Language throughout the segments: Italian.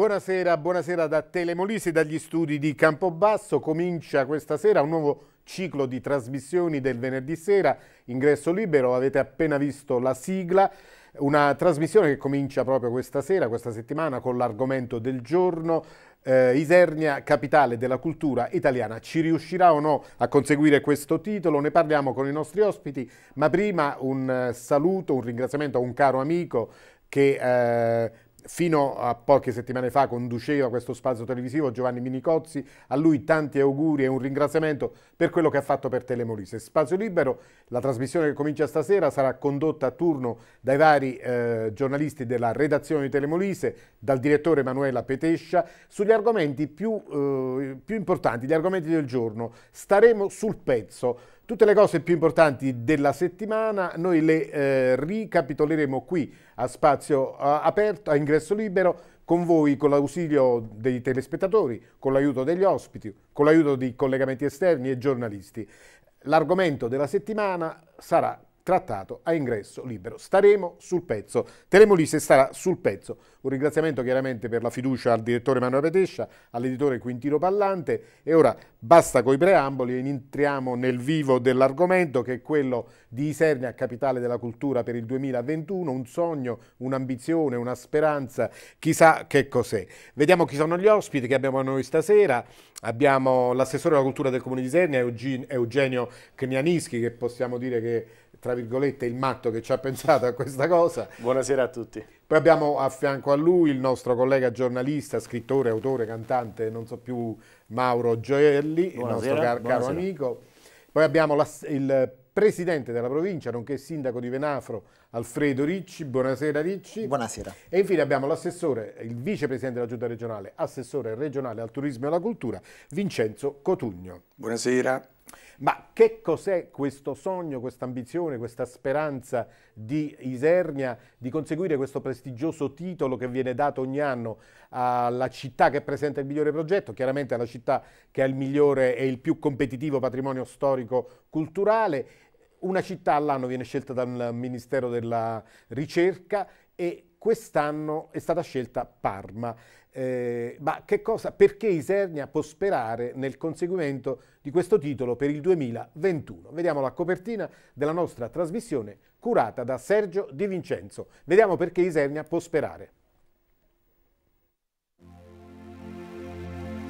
Buonasera, buonasera da Telemolisi, dagli studi di Campobasso. Comincia questa sera un nuovo ciclo di trasmissioni del venerdì sera, ingresso libero, avete appena visto la sigla, una trasmissione che comincia proprio questa sera, questa settimana, con l'argomento del giorno, eh, Isernia, capitale della cultura italiana. Ci riuscirà o no a conseguire questo titolo? Ne parliamo con i nostri ospiti, ma prima un saluto, un ringraziamento a un caro amico che... Eh, fino a poche settimane fa conduceva questo spazio televisivo Giovanni Minicozzi, a lui tanti auguri e un ringraziamento per quello che ha fatto per Telemolise. Spazio Libero, la trasmissione che comincia stasera sarà condotta a turno dai vari eh, giornalisti della redazione di Telemolise, dal direttore Emanuela Petescia, sugli argomenti più, eh, più importanti, gli argomenti del giorno. Staremo sul pezzo Tutte le cose più importanti della settimana noi le eh, ricapitoleremo qui a spazio a, eh, aperto, a ingresso libero, con voi, con l'ausilio dei telespettatori, con l'aiuto degli ospiti, con l'aiuto di collegamenti esterni e giornalisti. L'argomento della settimana sarà trattato a ingresso libero. Staremo sul pezzo. Telemolise starà sul pezzo. Un ringraziamento chiaramente per la fiducia al direttore Manuel Petescia, all'editore Quintino Pallante e ora basta con i preamboli e entriamo nel vivo dell'argomento che è quello di Isernia, capitale della cultura per il 2021, un sogno, un'ambizione, una speranza, chissà che cos'è. Vediamo chi sono gli ospiti che abbiamo noi stasera. Abbiamo l'assessore della cultura del comune di Isernia, Eugenio Cnianischi, che possiamo dire che tra virgolette, il matto che ci ha pensato a questa cosa. Buonasera a tutti. Poi abbiamo a fianco a lui il nostro collega giornalista, scrittore, autore, cantante, non so più, Mauro Gioielli, il nostro car caro amico. Poi abbiamo la, il presidente della provincia, nonché sindaco di Venafro, Alfredo Ricci. Buonasera Ricci. Buonasera. E infine abbiamo l'assessore, il vicepresidente della giunta regionale, assessore regionale al turismo e alla cultura, Vincenzo Cotugno. Buonasera. Ma che cos'è questo sogno, questa ambizione, questa speranza di Isernia di conseguire questo prestigioso titolo che viene dato ogni anno alla città che presenta il migliore progetto, chiaramente alla città che ha il migliore e il più competitivo patrimonio storico-culturale? Una città all'anno viene scelta dal Ministero della Ricerca e quest'anno è stata scelta Parma. Eh, ma cosa, perché Isernia può sperare nel conseguimento di questo titolo per il 2021? Vediamo la copertina della nostra trasmissione curata da Sergio Di Vincenzo. Vediamo perché Isernia può sperare.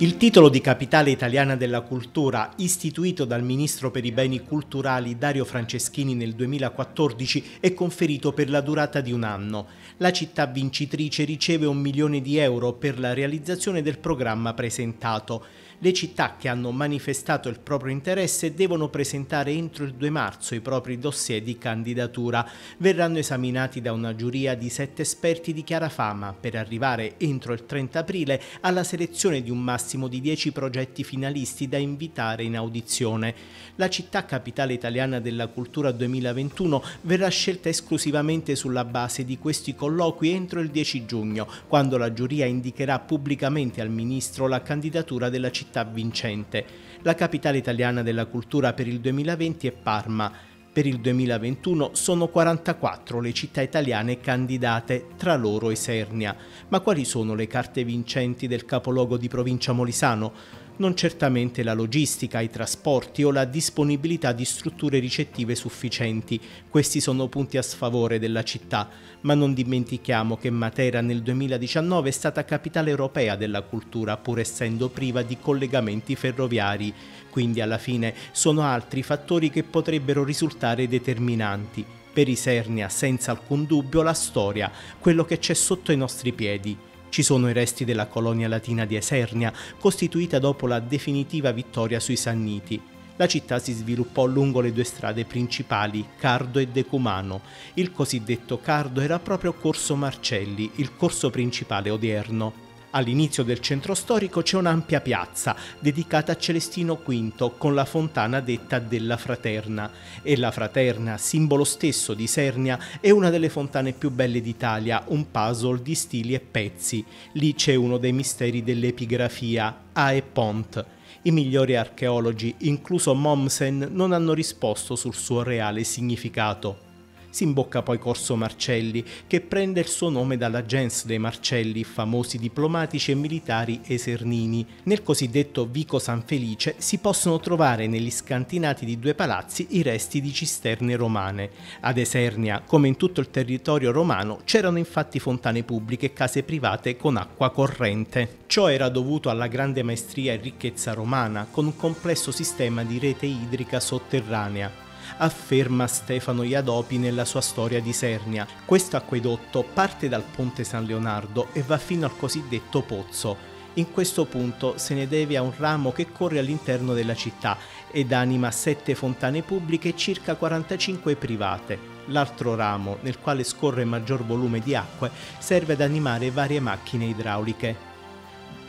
Il titolo di Capitale Italiana della Cultura, istituito dal Ministro per i Beni Culturali Dario Franceschini nel 2014, è conferito per la durata di un anno. La città vincitrice riceve un milione di euro per la realizzazione del programma presentato. Le città che hanno manifestato il proprio interesse devono presentare entro il 2 marzo i propri dossier di candidatura. Verranno esaminati da una giuria di sette esperti di chiara fama per arrivare entro il 30 aprile alla selezione di un massimo di 10 progetti finalisti da invitare in audizione. La città capitale italiana della cultura 2021 verrà scelta esclusivamente sulla base di questi colloqui entro il 10 giugno, quando la giuria indicherà pubblicamente al ministro la candidatura della città città vincente. La capitale italiana della cultura per il 2020 è Parma. Per il 2021 sono 44 le città italiane candidate, tra loro Esernia. Ma quali sono le carte vincenti del capoluogo di provincia molisano? non certamente la logistica, i trasporti o la disponibilità di strutture ricettive sufficienti. Questi sono punti a sfavore della città, ma non dimentichiamo che Matera nel 2019 è stata capitale europea della cultura pur essendo priva di collegamenti ferroviari, quindi alla fine sono altri fattori che potrebbero risultare determinanti. Per Isernia, senza alcun dubbio, la storia, quello che c'è sotto i nostri piedi. Ci sono i resti della colonia latina di Esernia, costituita dopo la definitiva vittoria sui Sanniti. La città si sviluppò lungo le due strade principali, Cardo e Decumano. Il cosiddetto Cardo era proprio Corso Marcelli, il corso principale odierno. All'inizio del centro storico c'è un'ampia piazza dedicata a Celestino V con la fontana detta della Fraterna e la Fraterna, simbolo stesso di Sernia, è una delle fontane più belle d'Italia, un puzzle di stili e pezzi. Lì c'è uno dei misteri dell'epigrafia, A Pont. I migliori archeologi, incluso Mommsen, non hanno risposto sul suo reale significato si imbocca poi Corso Marcelli, che prende il suo nome dalla gens dei Marcelli, famosi diplomatici e militari esernini. Nel cosiddetto Vico San Felice si possono trovare negli scantinati di due palazzi i resti di cisterne romane. Ad Esernia, come in tutto il territorio romano, c'erano infatti fontane pubbliche e case private con acqua corrente. Ciò era dovuto alla grande maestria e ricchezza romana, con un complesso sistema di rete idrica sotterranea afferma Stefano Iadopi nella sua storia di Sernia. Questo acquedotto parte dal ponte San Leonardo e va fino al cosiddetto pozzo. In questo punto se ne deve a un ramo che corre all'interno della città ed anima sette fontane pubbliche e circa 45 private. L'altro ramo, nel quale scorre maggior volume di acque, serve ad animare varie macchine idrauliche.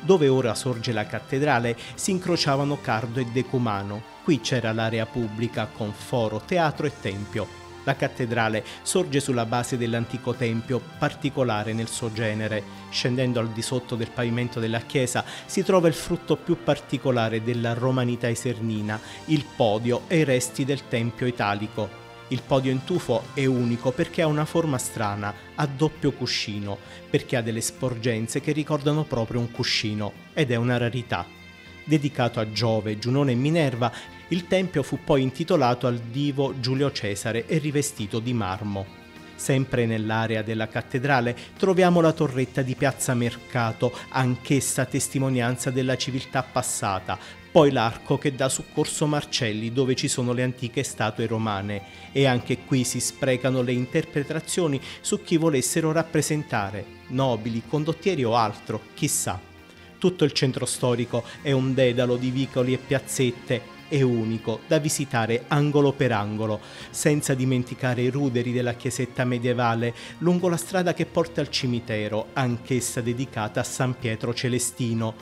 Dove ora sorge la cattedrale si incrociavano Cardo e Decumano, Qui c'era l'area pubblica con foro, teatro e tempio. La cattedrale sorge sulla base dell'antico tempio, particolare nel suo genere. Scendendo al di sotto del pavimento della chiesa si trova il frutto più particolare della romanità esernina, il podio e i resti del tempio italico. Il podio in tufo è unico perché ha una forma strana, a doppio cuscino, perché ha delle sporgenze che ricordano proprio un cuscino, ed è una rarità dedicato a Giove, Giunone e Minerva, il tempio fu poi intitolato al divo Giulio Cesare e rivestito di marmo. Sempre nell'area della cattedrale troviamo la torretta di Piazza Mercato, anch'essa testimonianza della civiltà passata, poi l'arco che dà su Corso Marcelli dove ci sono le antiche statue romane e anche qui si sprecano le interpretazioni su chi volessero rappresentare, nobili, condottieri o altro, chissà. Tutto il centro storico è un dedalo di vicoli e piazzette e unico da visitare angolo per angolo, senza dimenticare i ruderi della chiesetta medievale lungo la strada che porta al cimitero, anch'essa dedicata a San Pietro Celestino.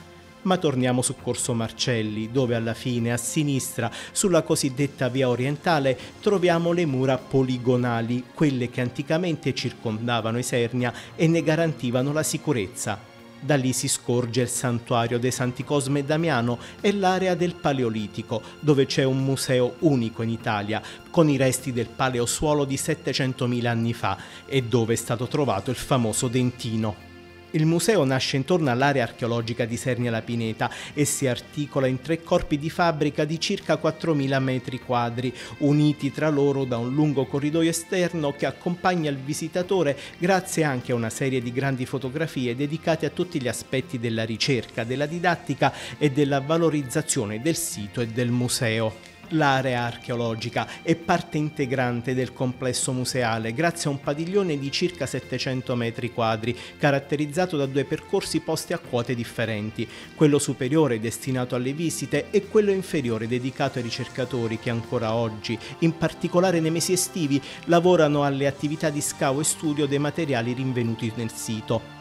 Ma torniamo su Corso Marcelli, dove alla fine, a sinistra, sulla cosiddetta via orientale, troviamo le mura poligonali, quelle che anticamente circondavano Isernia e ne garantivano la sicurezza. Da lì si scorge il santuario dei Santi Cosme e Damiano e l'area del Paleolitico, dove c'è un museo unico in Italia, con i resti del paleosuolo di 700.000 anni fa e dove è stato trovato il famoso dentino. Il museo nasce intorno all'area archeologica di Sernia Pineta e si articola in tre corpi di fabbrica di circa 4.000 metri quadri, uniti tra loro da un lungo corridoio esterno che accompagna il visitatore grazie anche a una serie di grandi fotografie dedicate a tutti gli aspetti della ricerca, della didattica e della valorizzazione del sito e del museo. L'area archeologica è parte integrante del complesso museale grazie a un padiglione di circa 700 metri quadri, caratterizzato da due percorsi posti a quote differenti, quello superiore destinato alle visite e quello inferiore dedicato ai ricercatori che ancora oggi, in particolare nei mesi estivi, lavorano alle attività di scavo e studio dei materiali rinvenuti nel sito.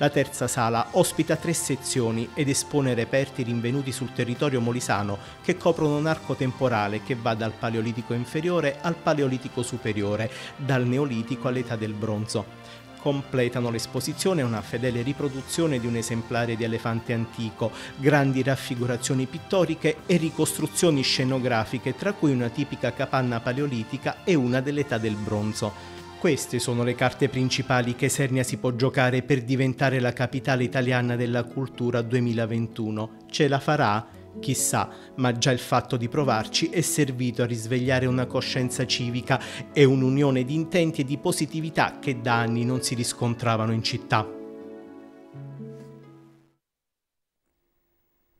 La terza sala ospita tre sezioni ed espone reperti rinvenuti sul territorio molisano che coprono un arco temporale che va dal Paleolitico inferiore al Paleolitico superiore, dal Neolitico all'età del bronzo completano l'esposizione una fedele riproduzione di un esemplare di elefante antico, grandi raffigurazioni pittoriche e ricostruzioni scenografiche, tra cui una tipica capanna paleolitica e una dell'età del bronzo. Queste sono le carte principali che Sernia si può giocare per diventare la capitale italiana della cultura 2021. Ce la farà? Chissà, ma già il fatto di provarci è servito a risvegliare una coscienza civica e un'unione di intenti e di positività che da anni non si riscontravano in città.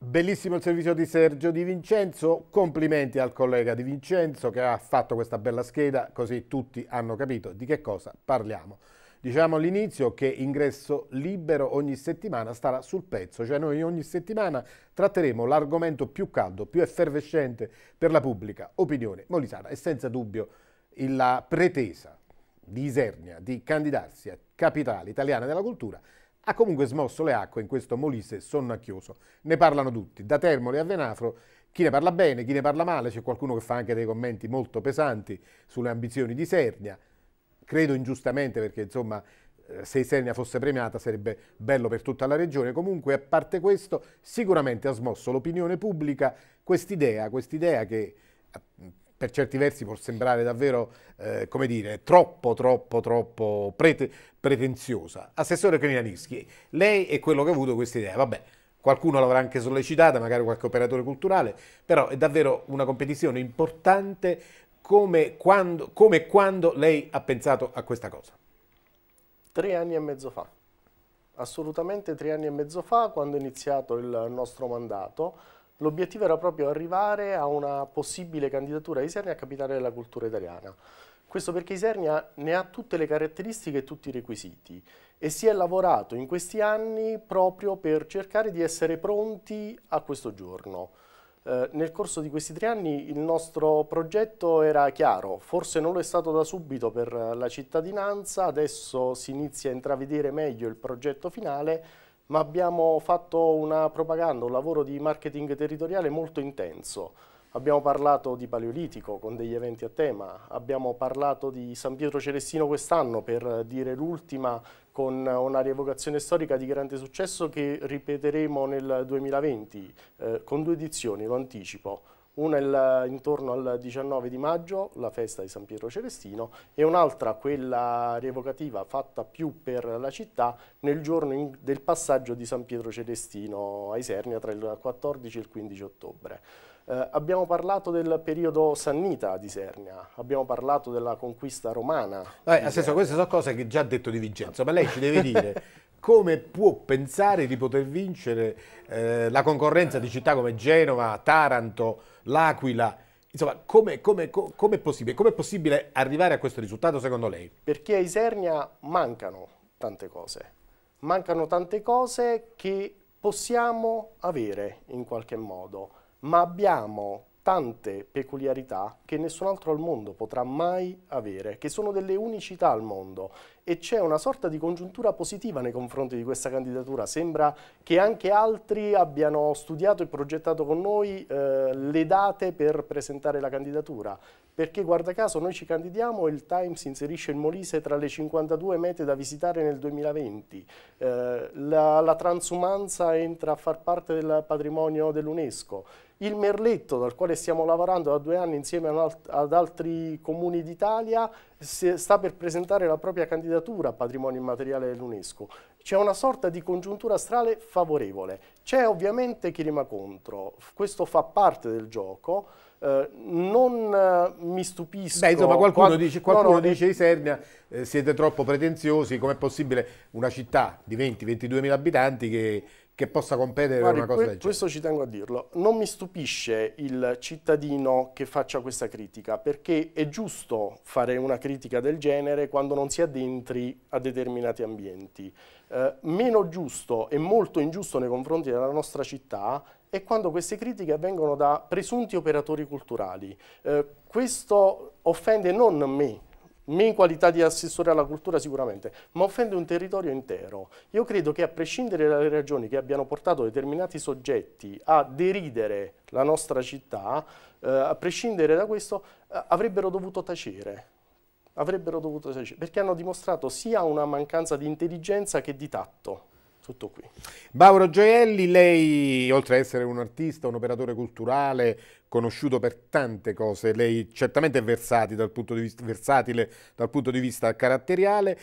Bellissimo il servizio di Sergio Di Vincenzo, complimenti al collega Di Vincenzo che ha fatto questa bella scheda, così tutti hanno capito di che cosa parliamo. Diciamo all'inizio che ingresso libero ogni settimana starà sul pezzo, cioè noi ogni settimana tratteremo l'argomento più caldo, più effervescente per la pubblica opinione molisana e senza dubbio la pretesa di Isernia di candidarsi a capitale italiana della cultura ha comunque smosso le acque in questo Molise sonnacchioso. Ne parlano tutti, da Termoli a Venafro, chi ne parla bene, chi ne parla male, c'è qualcuno che fa anche dei commenti molto pesanti sulle ambizioni di Sernia, credo ingiustamente perché insomma eh, se Sernia fosse premiata sarebbe bello per tutta la regione, comunque a parte questo sicuramente ha smosso l'opinione pubblica quest'idea, quest'idea che per certi versi può sembrare davvero, eh, come dire, troppo, troppo, troppo prete, pretenziosa. Assessore Crignalischi, lei è quello che ha avuto questa idea, vabbè, qualcuno l'avrà anche sollecitata, magari qualche operatore culturale, però è davvero una competizione importante come, quando, come quando lei ha pensato a questa cosa? Tre anni e mezzo fa, assolutamente tre anni e mezzo fa, quando è iniziato il nostro mandato, L'obiettivo era proprio arrivare a una possibile candidatura di Isernia a capitale della cultura italiana. Questo perché Isernia ne ha tutte le caratteristiche e tutti i requisiti e si è lavorato in questi anni proprio per cercare di essere pronti a questo giorno. Eh, nel corso di questi tre anni il nostro progetto era chiaro, forse non lo è stato da subito per la cittadinanza, adesso si inizia a intravedere meglio il progetto finale, ma abbiamo fatto una propaganda, un lavoro di marketing territoriale molto intenso. Abbiamo parlato di Paleolitico con degli eventi a tema, abbiamo parlato di San Pietro Celestino quest'anno per dire l'ultima con una rievocazione storica di grande successo che ripeteremo nel 2020 eh, con due edizioni, lo anticipo una il, intorno al 19 di maggio, la festa di San Pietro Celestino, e un'altra, quella rievocativa, fatta più per la città, nel giorno in, del passaggio di San Pietro Celestino a Isernia tra il 14 e il 15 ottobre. Eh, abbiamo parlato del periodo sannita di Sernia, abbiamo parlato della conquista romana. Eh, senso, queste sono cose che già ha detto Di Vincenzo, ma lei ci deve dire come può pensare di poter vincere eh, la concorrenza di città come Genova, Taranto, l'Aquila. Insomma, come, come, come, è possibile? come, è possibile? arrivare a questo risultato secondo lei? Perché a Isernia mancano tante cose, mancano tante cose che possiamo avere in qualche modo, ma abbiamo tante peculiarità che nessun altro al mondo potrà mai avere, che sono delle unicità al mondo e c'è una sorta di congiuntura positiva nei confronti di questa candidatura. Sembra che anche altri abbiano studiato e progettato con noi eh, le date per presentare la candidatura, perché guarda caso noi ci candidiamo e il Times inserisce il Molise tra le 52 mete da visitare nel 2020, eh, la, la transumanza entra a far parte del patrimonio dell'UNESCO il merletto, dal quale stiamo lavorando da due anni insieme ad altri comuni d'Italia, sta per presentare la propria candidatura a patrimonio immateriale dell'UNESCO. C'è una sorta di congiuntura astrale favorevole. C'è ovviamente chi rima contro, questo fa parte del gioco, eh, non eh, mi stupisco. Beh, insomma, qualcuno Qual dice, qualcuno no, no, dice eh. di Sernia eh, siete troppo pretenziosi, com'è possibile una città di 20-22 mila abitanti che che possa competere Guardi, una cosa que del genere. Questo ci tengo a dirlo. Non mi stupisce il cittadino che faccia questa critica, perché è giusto fare una critica del genere quando non si addentri a determinati ambienti. Eh, meno giusto e molto ingiusto nei confronti della nostra città è quando queste critiche avvengono da presunti operatori culturali. Eh, questo offende non me, me in qualità di assessore alla cultura sicuramente, ma offende un territorio intero. Io credo che a prescindere dalle ragioni che abbiano portato determinati soggetti a deridere la nostra città, eh, a prescindere da questo, eh, avrebbero dovuto tacere. Avrebbero dovuto tacere, perché hanno dimostrato sia una mancanza di intelligenza che di tatto. Tutto qui. Mauro Gioielli, lei oltre ad essere un artista, un operatore culturale, conosciuto per tante cose, lei certamente è versatile dal punto di vista, versatile dal punto di vista caratteriale,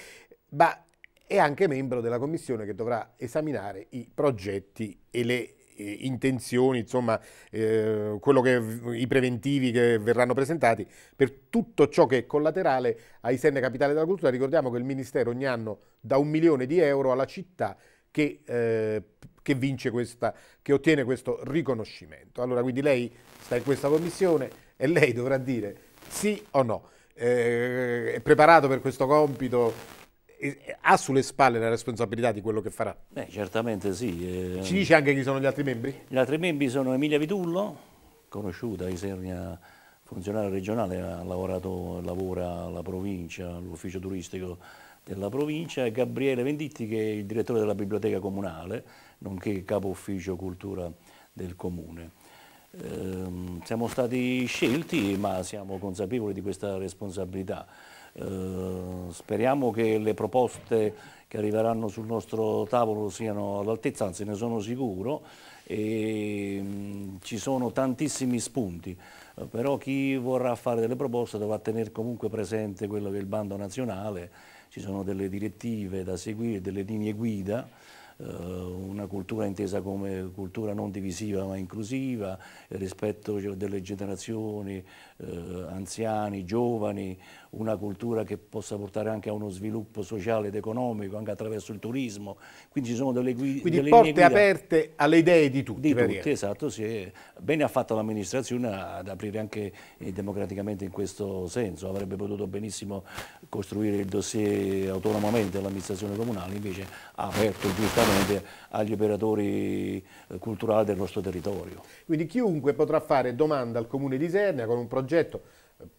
ma è anche membro della commissione che dovrà esaminare i progetti e le eh, intenzioni, insomma, eh, che, i preventivi che verranno presentati per tutto ciò che è collaterale ai Senne Capitale della Cultura. Ricordiamo che il Ministero ogni anno dà un milione di euro alla città che eh, che, vince questa, che ottiene questo riconoscimento. Allora, quindi lei sta in questa commissione e lei dovrà dire sì o no. Eh, è preparato per questo compito? Eh, ha sulle spalle la responsabilità di quello che farà? Beh, certamente sì. Eh. Ci dice anche chi sono gli altri membri? Gli altri membri sono Emilia Vitullo, conosciuta a Isernia funzionario regionale, ha lavorato, lavora alla provincia, all'ufficio turistico della provincia, e Gabriele Venditti che è il direttore della biblioteca comunale, nonché capo ufficio cultura del comune. Eh, siamo stati scelti ma siamo consapevoli di questa responsabilità. Eh, speriamo che le proposte che arriveranno sul nostro tavolo siano all'altezza, anzi ne sono sicuro, e mm, ci sono tantissimi spunti, però chi vorrà fare delle proposte dovrà tenere comunque presente quello che è il bando nazionale ci sono delle direttive da seguire, delle linee guida, eh, una cultura intesa come cultura non divisiva ma inclusiva, rispetto cioè, delle generazioni, eh, anziani, giovani, una cultura che possa portare anche a uno sviluppo sociale ed economico, anche attraverso il turismo. Quindi ci sono delle guide. Quindi delle porte aperte alle idee di tutti. Di tutti, esatto. Sì. Bene ha fatto l'amministrazione ad aprire anche eh, democraticamente in questo senso. Avrebbe potuto benissimo costruire il dossier autonomamente all'amministrazione comunale, invece ha aperto giustamente agli operatori eh, culturali del nostro territorio. Quindi chiunque potrà fare domanda al Comune di Isernia con un progetto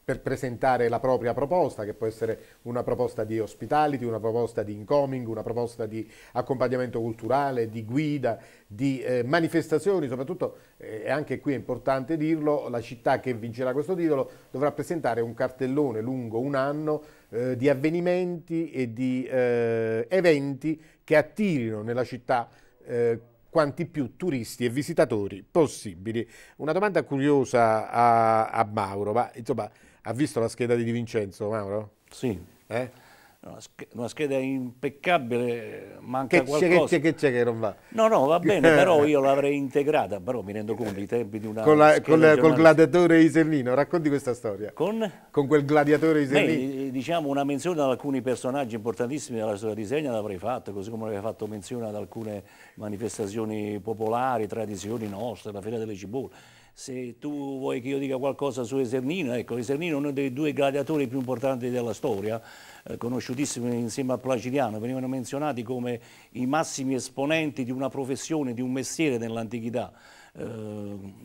per presentare la propria proposta, che può essere una proposta di hospitality, una proposta di incoming, una proposta di accompagnamento culturale, di guida, di eh, manifestazioni, soprattutto, eh, e eh, anche qui è importante dirlo, la città che vincerà questo titolo dovrà presentare un cartellone lungo un anno eh, di avvenimenti e di eh, eventi che attirino nella città eh, quanti più turisti e visitatori possibili. Una domanda curiosa a, a Mauro, ma insomma ha visto la scheda di Di Vincenzo Mauro? Sì. Eh? una scheda impeccabile, eh, manca che qualcosa. Che c'è che, non va? No, no, va bene, però io l'avrei integrata, però mi rendo conto i tempi di una Con, la, con la, col gladiatore Isellino, racconti questa storia. Con? Con quel gladiatore Isellino. Beh, diciamo una menzione ad alcuni personaggi importantissimi della storia di Segna l'avrei fatta, così come l'avrei fatto menzione ad alcune manifestazioni popolari, tradizioni nostre, la Fiera delle Cibolle se tu vuoi che io dica qualcosa su Esernino, ecco, Esernino è uno dei due gladiatori più importanti della storia, eh, conosciutissimo insieme a Placidiano, venivano menzionati come i massimi esponenti di una professione, di un mestiere nell'antichità. Eh,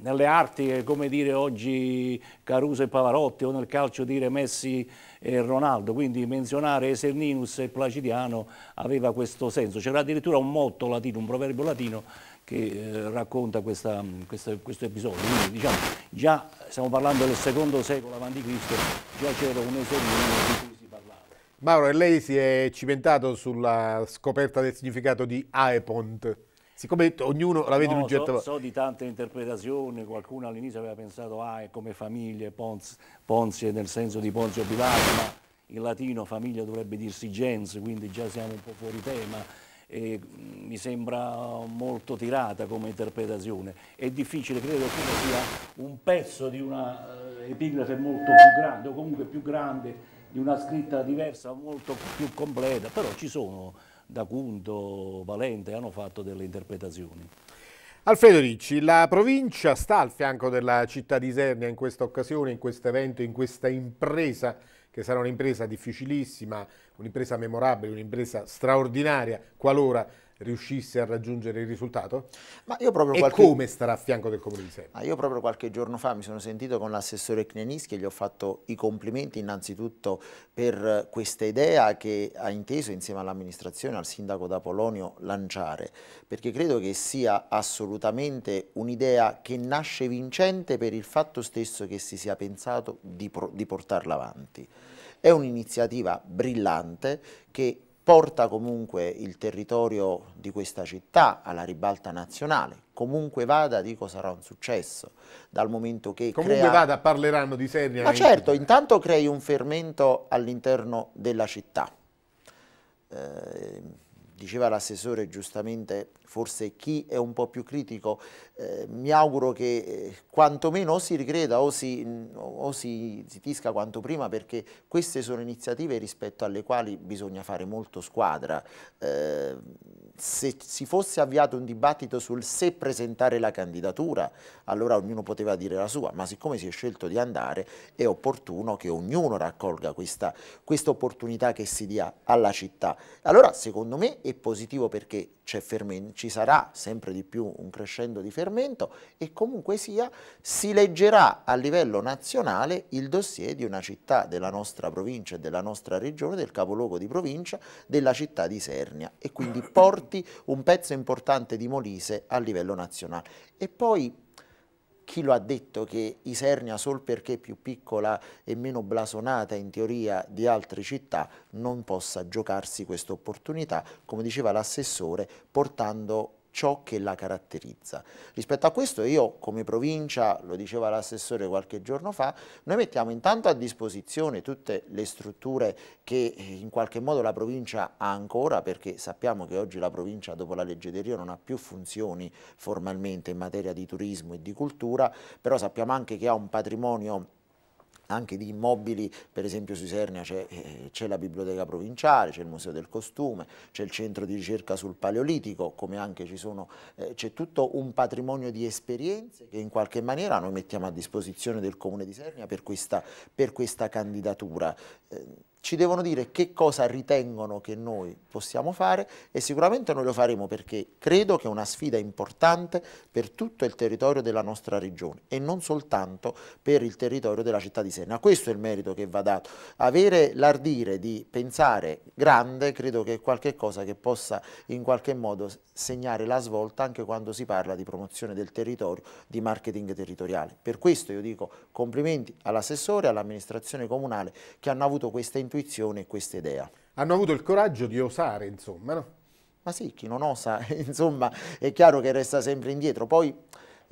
nelle arti, eh, come dire oggi Caruso e Pavarotti, o nel calcio dire Messi e Ronaldo, quindi menzionare Eserninus e Placidiano aveva questo senso. C'era addirittura un motto latino, un proverbio latino che racconta questa, questa, questo episodio. Quindi, diciamo, già stiamo parlando del secondo secolo avanti Cristo, già c'era un Eserninus Mauro, e lei si è cimentato sulla scoperta del significato di Aepont. Siccome ognuno la vede no, in un certo so, so di tante interpretazioni, qualcuno all'inizio aveva pensato Ae ah, come famiglie, Pons, Ponzi nel senso di Ponzio Pilato, ma in latino famiglia dovrebbe dirsi gens, quindi già siamo un po' fuori tema. E, mm, mi sembra molto tirata come interpretazione. È difficile, credo che sia un pezzo di una eh, epigrafe molto più grande, o comunque più grande di una scritta diversa, molto più completa, però ci sono, da Cunto, Valente, hanno fatto delle interpretazioni. Alfredo Ricci, la provincia sta al fianco della città di Isernia in questa occasione, in questo evento, in questa impresa che sarà un'impresa difficilissima, un'impresa memorabile, un'impresa straordinaria, qualora riuscisse a raggiungere il risultato? Ma io proprio e come starà a fianco del Comune di Sena? Ma io proprio qualche giorno fa mi sono sentito con l'assessore Cnenischi e gli ho fatto i complimenti innanzitutto per questa idea che ha inteso insieme all'amministrazione, al sindaco da Polonio lanciare, perché credo che sia assolutamente un'idea che nasce vincente per il fatto stesso che si sia pensato di, di portarla avanti. È un'iniziativa brillante che porta comunque il territorio di questa città alla ribalta nazionale. Comunque vada, dico, sarà un successo, dal momento che Comunque crea... vada, parleranno di Sernia. Ma certo, intanto crei un fermento all'interno della città. Eh, diceva l'assessore giustamente forse chi è un po' più critico, eh, mi auguro che eh, quantomeno o si ricreda o, si, o si, si, quanto prima perché queste sono iniziative rispetto alle quali bisogna fare molto squadra. Eh, se si fosse avviato un dibattito sul se presentare la candidatura, allora ognuno poteva dire la sua, ma siccome si è scelto di andare è opportuno che ognuno raccolga questa opportunità che si dia alla città. Allora secondo me è positivo perché c'è fermento ci sarà sempre di più un crescendo di fermento e comunque sia si leggerà a livello nazionale il dossier di una città della nostra provincia e della nostra regione, del capoluogo di provincia, della città di Sernia e quindi porti un pezzo importante di Molise a livello nazionale. E poi chi lo ha detto che Isernia, sol perché più piccola e meno blasonata in teoria di altre città, non possa giocarsi questa opportunità, come diceva l'assessore, portando ciò che la caratterizza. Rispetto a questo io come provincia, lo diceva l'assessore qualche giorno fa, noi mettiamo intanto a disposizione tutte le strutture che eh, in qualche modo la provincia ha ancora perché sappiamo che oggi la provincia dopo la legge del Rio non ha più funzioni formalmente in materia di turismo e di cultura, però sappiamo anche che ha un patrimonio anche di immobili, per esempio su Isernia eh, c'è la biblioteca provinciale, c'è il museo del costume, c'è il centro di ricerca sul paleolitico, come anche ci sono, eh, c'è tutto un patrimonio di esperienze che in qualche maniera noi mettiamo a disposizione del comune di Isernia per per questa candidatura. Ehm, ci devono dire che cosa ritengono che noi possiamo fare e sicuramente noi lo faremo perché credo che è una sfida importante per tutto il territorio della nostra regione e non soltanto per il territorio della città di Senna. Questo è il merito che va dato. Avere l'ardire di pensare grande credo che è qualcosa che possa in qualche modo segnare la svolta anche quando si parla di promozione del territorio, di marketing territoriale. Per questo io dico complimenti all'assessore e all'amministrazione comunale che hanno avuto questa intenzione intuizione e questa idea. Hanno avuto il coraggio di osare, insomma, no? Ma sì, chi non osa, insomma, è chiaro che resta sempre indietro. Poi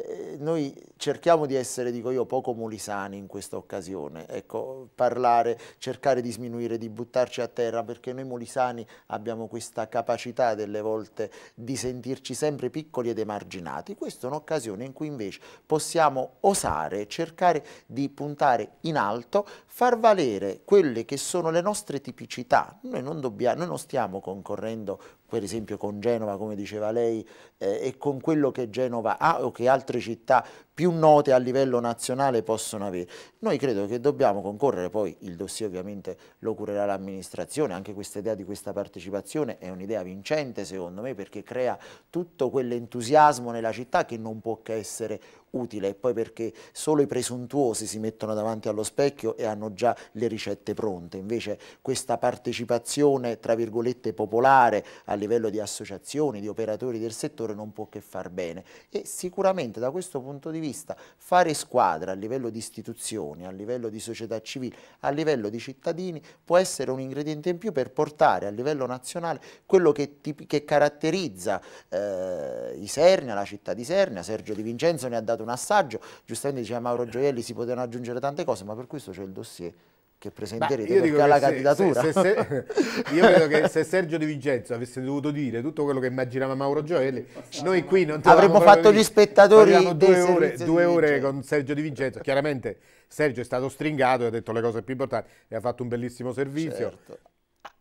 eh, noi cerchiamo di essere, dico io, poco molisani in questa occasione, ecco, parlare, cercare di sminuire, di buttarci a terra, perché noi molisani abbiamo questa capacità delle volte di sentirci sempre piccoli ed emarginati, questa è un'occasione in cui invece possiamo osare, cercare di puntare in alto, far valere quelle che sono le nostre tipicità, noi non, dobbiamo, noi non stiamo concorrendo per esempio con Genova, come diceva lei, eh, e con quello che Genova ha o che altre città più note a livello nazionale possono avere. Noi credo che dobbiamo concorrere, poi il dossier ovviamente lo curerà l'amministrazione, anche questa idea di questa partecipazione è un'idea vincente secondo me perché crea tutto quell'entusiasmo nella città che non può che essere utile e poi perché solo i presuntuosi si mettono davanti allo specchio e hanno già le ricette pronte, invece questa partecipazione tra virgolette popolare a livello di associazioni, di operatori del settore non può che far bene e sicuramente da questo punto di vista fare squadra a livello di istituzioni, a livello di società civile, a livello di cittadini può essere un ingrediente in più per portare a livello nazionale quello che, ti, che caratterizza eh, Isernia, la città di Sernia, Sergio Di Vincenzo ne ha dato pubblicato un assaggio, giustamente diceva Mauro Gioielli si potevano aggiungere tante cose, ma per questo c'è il dossier che presenterete Beh, perché alla se, candidatura. Se, se, io credo che se Sergio Di Vincenzo avesse dovuto dire tutto quello che immaginava Mauro Gioielli, noi qui non avremmo fatto gli spettatori due ore, due ore con Sergio Di Vincenzo. Chiaramente Sergio è stato stringato e ha detto le cose più importanti e ha fatto un bellissimo servizio. Certo.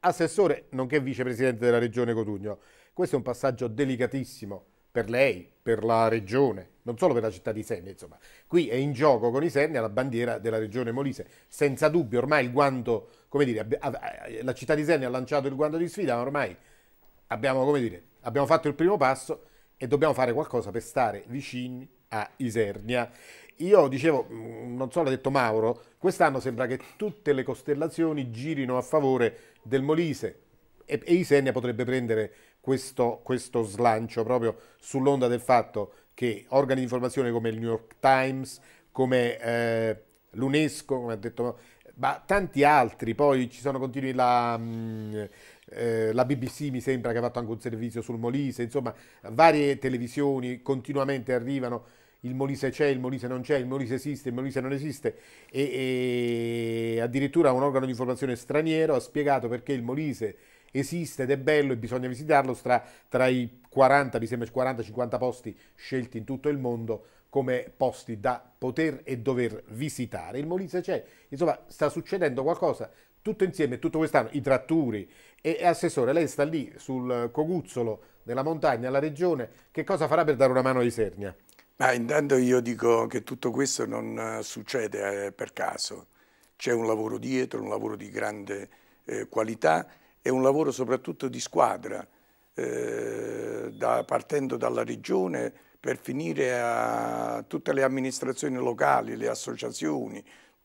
Assessore, nonché vicepresidente della regione Cotugno. Questo è un passaggio delicatissimo per lei, per la regione, non solo per la città di Senni, insomma. Qui è in gioco con i Senni la bandiera della regione Molise. Senza dubbio, ormai il guanto, come dire, eh, la città di Senni ha lanciato il guanto di sfida, ma ormai abbiamo, come dire, abbiamo fatto il primo passo e dobbiamo fare qualcosa per stare vicini a Isernia. Io dicevo, mm, non so l'ha detto Mauro, quest'anno sembra che tutte le costellazioni girino a favore del Molise e, e Isernia potrebbe prendere questo, questo slancio proprio sull'onda del fatto che organi di informazione come il New York Times, come eh, l'UNESCO, come ha detto, ma tanti altri, poi ci sono continui la... Mh, mm, eh, la BBC mi sembra che ha fatto anche un servizio sul Molise, insomma varie televisioni continuamente arrivano, il Molise c'è, il Molise non c'è, il Molise esiste, il Molise non esiste e, e addirittura un organo di informazione straniero ha spiegato perché il Molise esiste ed è bello e bisogna visitarlo, tra, tra i 40, mi sembra 40-50 posti scelti in tutto il mondo come posti da poter e dover visitare. Il Molise c'è, insomma sta succedendo qualcosa, tutto insieme, tutto quest'anno, i tratturi e assessore, lei sta lì sul coguzzolo della montagna, alla regione, che cosa farà per dare una mano a Isernia? Ma intanto io dico che tutto questo non eh, succede eh, per caso, c'è un lavoro dietro, un lavoro di grande eh, qualità è un lavoro soprattutto di squadra, eh, da, partendo dalla regione per finire a tutte le amministrazioni locali, le associazioni,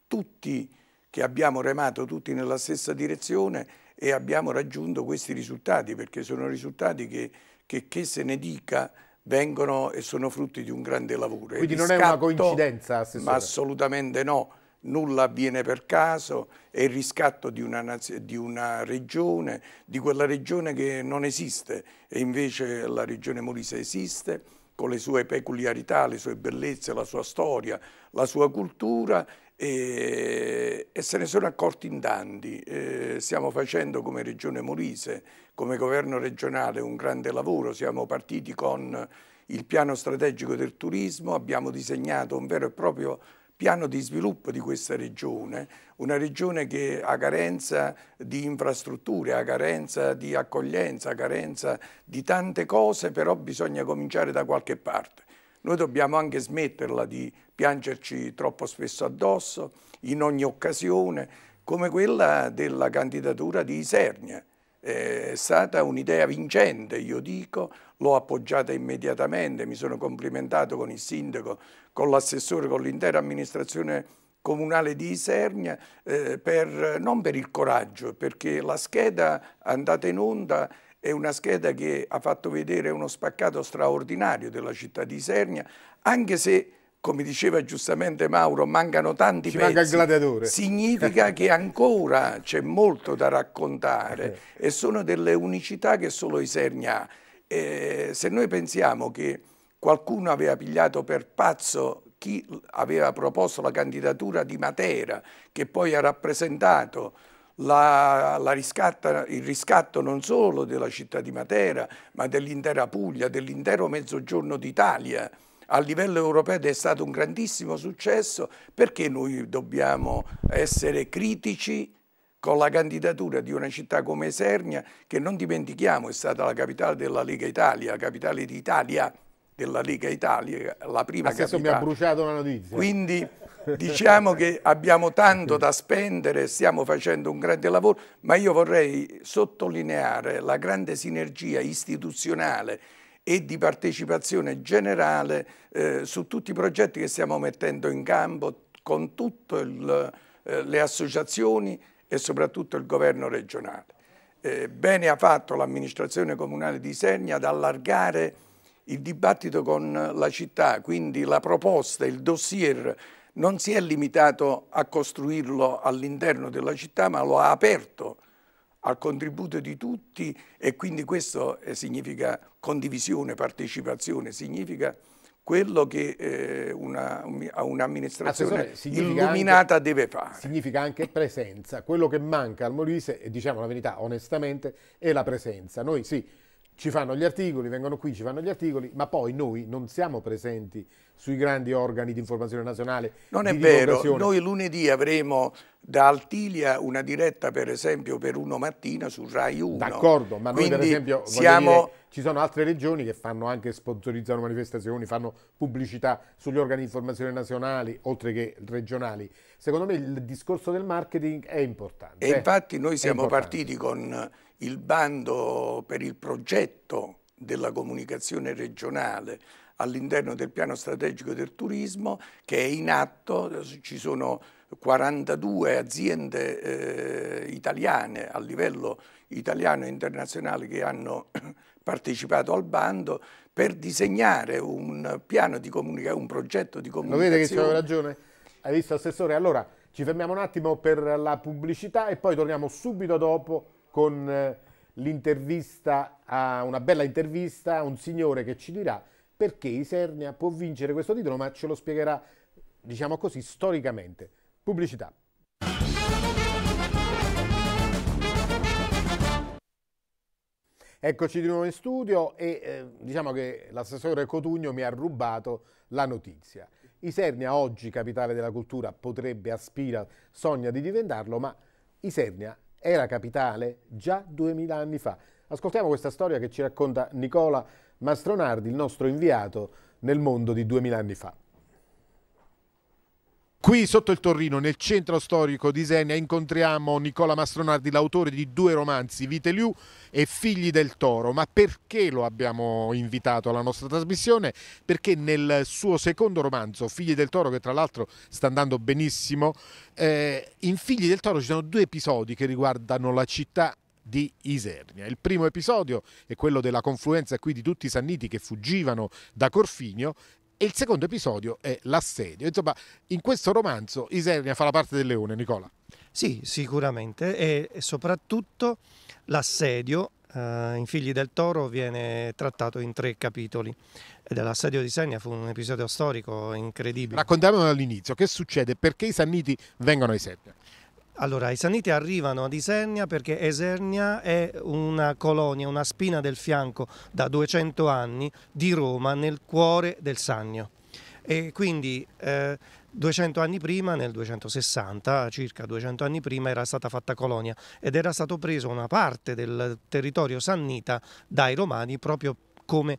tutti che abbiamo remato tutti nella stessa direzione e abbiamo raggiunto questi risultati perché sono risultati che, che, che se ne dica vengono e sono frutti di un grande lavoro. Quindi non è una coincidenza, Assessore? Ma assolutamente no nulla avviene per caso, è il riscatto di una, di una, regione, di quella regione che non esiste e invece la regione Molise esiste con le sue peculiarità, le sue bellezze, la sua storia, la sua cultura e, e se ne sono accorti in tanti. stiamo facendo come Regione Molise, come governo regionale un grande lavoro, siamo partiti con il piano strategico del turismo, abbiamo disegnato un vero e proprio piano di sviluppo di questa regione, una regione che ha carenza di infrastrutture, ha carenza di accoglienza, ha carenza di tante cose, però bisogna cominciare da qualche parte. Noi dobbiamo anche smetterla di piangerci troppo spesso addosso, in ogni occasione, come quella della candidatura di Isernia, è stata un'idea vincente, io dico, l'ho appoggiata immediatamente, mi sono complimentato con il sindaco, con l'assessore, con l'intera amministrazione comunale di Isernia, eh, per, non per il coraggio, perché la scheda andata in onda è una scheda che ha fatto vedere uno spaccato straordinario della città di Isernia, anche se come diceva giustamente Mauro, mancano tanti Ci pezzi. Manca il gladiatore. Significa che ancora c'è molto da raccontare eh. e sono delle unicità che solo Isernia ha. Eh, se noi pensiamo che qualcuno aveva pigliato per pazzo chi aveva proposto la candidatura di Matera, che poi ha rappresentato la, la riscatta, il riscatto non solo della città di Matera, ma dell'intera Puglia, dell'intero mezzogiorno d'Italia, a livello europeo ed è stato un grandissimo successo, perché noi dobbiamo essere critici con la candidatura di una città come Esernia, che non dimentichiamo è stata la capitale della Lega Italia, la capitale d'Italia, della Lega Italia, la prima Adesso capitale. mi ha bruciato la notizia. Quindi diciamo che abbiamo tanto da spendere, stiamo facendo un grande lavoro, ma io vorrei sottolineare la grande sinergia istituzionale e di partecipazione generale eh, su tutti i progetti che stiamo mettendo in campo con tutte eh, le associazioni e soprattutto il governo regionale. Eh, bene ha fatto l'amministrazione comunale di Sernia ad allargare il dibattito con la città, quindi la proposta, il dossier non si è limitato a costruirlo all'interno della città ma lo ha aperto al contributo di tutti e quindi questo eh, significa condivisione, partecipazione, significa quello che eh, un'amministrazione un illuminata anche, deve fare. Significa anche presenza. Quello che manca al Molise, e diciamo la verità onestamente, è la presenza. Noi sì, ci fanno gli articoli, vengono qui, ci fanno gli articoli, ma poi noi non siamo presenti sui grandi organi di informazione nazionale. Non è vero, noi lunedì avremo da Altilia una diretta per esempio per uno mattina su Rai 1. D'accordo, ma Quindi noi per esempio siamo... dire, ci sono altre regioni che fanno anche sponsorizzano manifestazioni, fanno pubblicità sugli organi di informazione nazionali oltre che regionali. Secondo me il discorso del marketing è importante. E eh? infatti noi siamo partiti con il bando per il progetto della comunicazione regionale all'interno del piano strategico del turismo che è in atto, ci sono 42 aziende eh, italiane a livello italiano e internazionale che hanno partecipato al bando per disegnare un piano di comunicazione, un progetto di comunicazione. Lo vede che avevo ragione? Hai visto Assessore? Allora ci fermiamo un attimo per la pubblicità e poi torniamo subito dopo con eh, l'intervista, una bella intervista a un signore che ci dirà perché Isernia può vincere questo titolo, ma ce lo spiegherà, diciamo così, storicamente. Pubblicità. Eccoci di nuovo in studio e eh, diciamo che l'assessore Cotugno mi ha rubato la notizia. Isernia oggi, capitale della cultura, potrebbe, aspira, sogna di diventarlo, ma Isernia era capitale già 2000 anni fa. Ascoltiamo questa storia che ci racconta Nicola Mastronardi, il nostro inviato nel mondo di 2000 anni fa. Qui sotto il Torrino, nel centro storico di Senia, incontriamo Nicola Mastronardi, l'autore di due romanzi, Vite e Figli del Toro. Ma perché lo abbiamo invitato alla nostra trasmissione? Perché nel suo secondo romanzo, Figli del Toro, che tra l'altro sta andando benissimo, eh, in Figli del Toro ci sono due episodi che riguardano la città di Isernia. Il primo episodio è quello della confluenza qui di tutti i sanniti che fuggivano da Corfinio e il secondo episodio è l'assedio. Insomma, in questo romanzo Isernia fa la parte del leone, Nicola. Sì, sicuramente, e, soprattutto l'assedio eh, in Figli del Toro viene trattato in tre capitoli. Ed l'assedio di Isernia fu un episodio storico incredibile. Raccontiamolo dall'inizio, che succede? Perché i Sanniti vengono ai Serbia? Allora, i Sanniti arrivano ad Isernia perché Esernia è una colonia, una spina del fianco da 200 anni di Roma nel cuore del Sannio. E quindi eh, 200 anni prima, nel 260, circa 200 anni prima, era stata fatta colonia ed era stato preso una parte del territorio sannita dai romani proprio come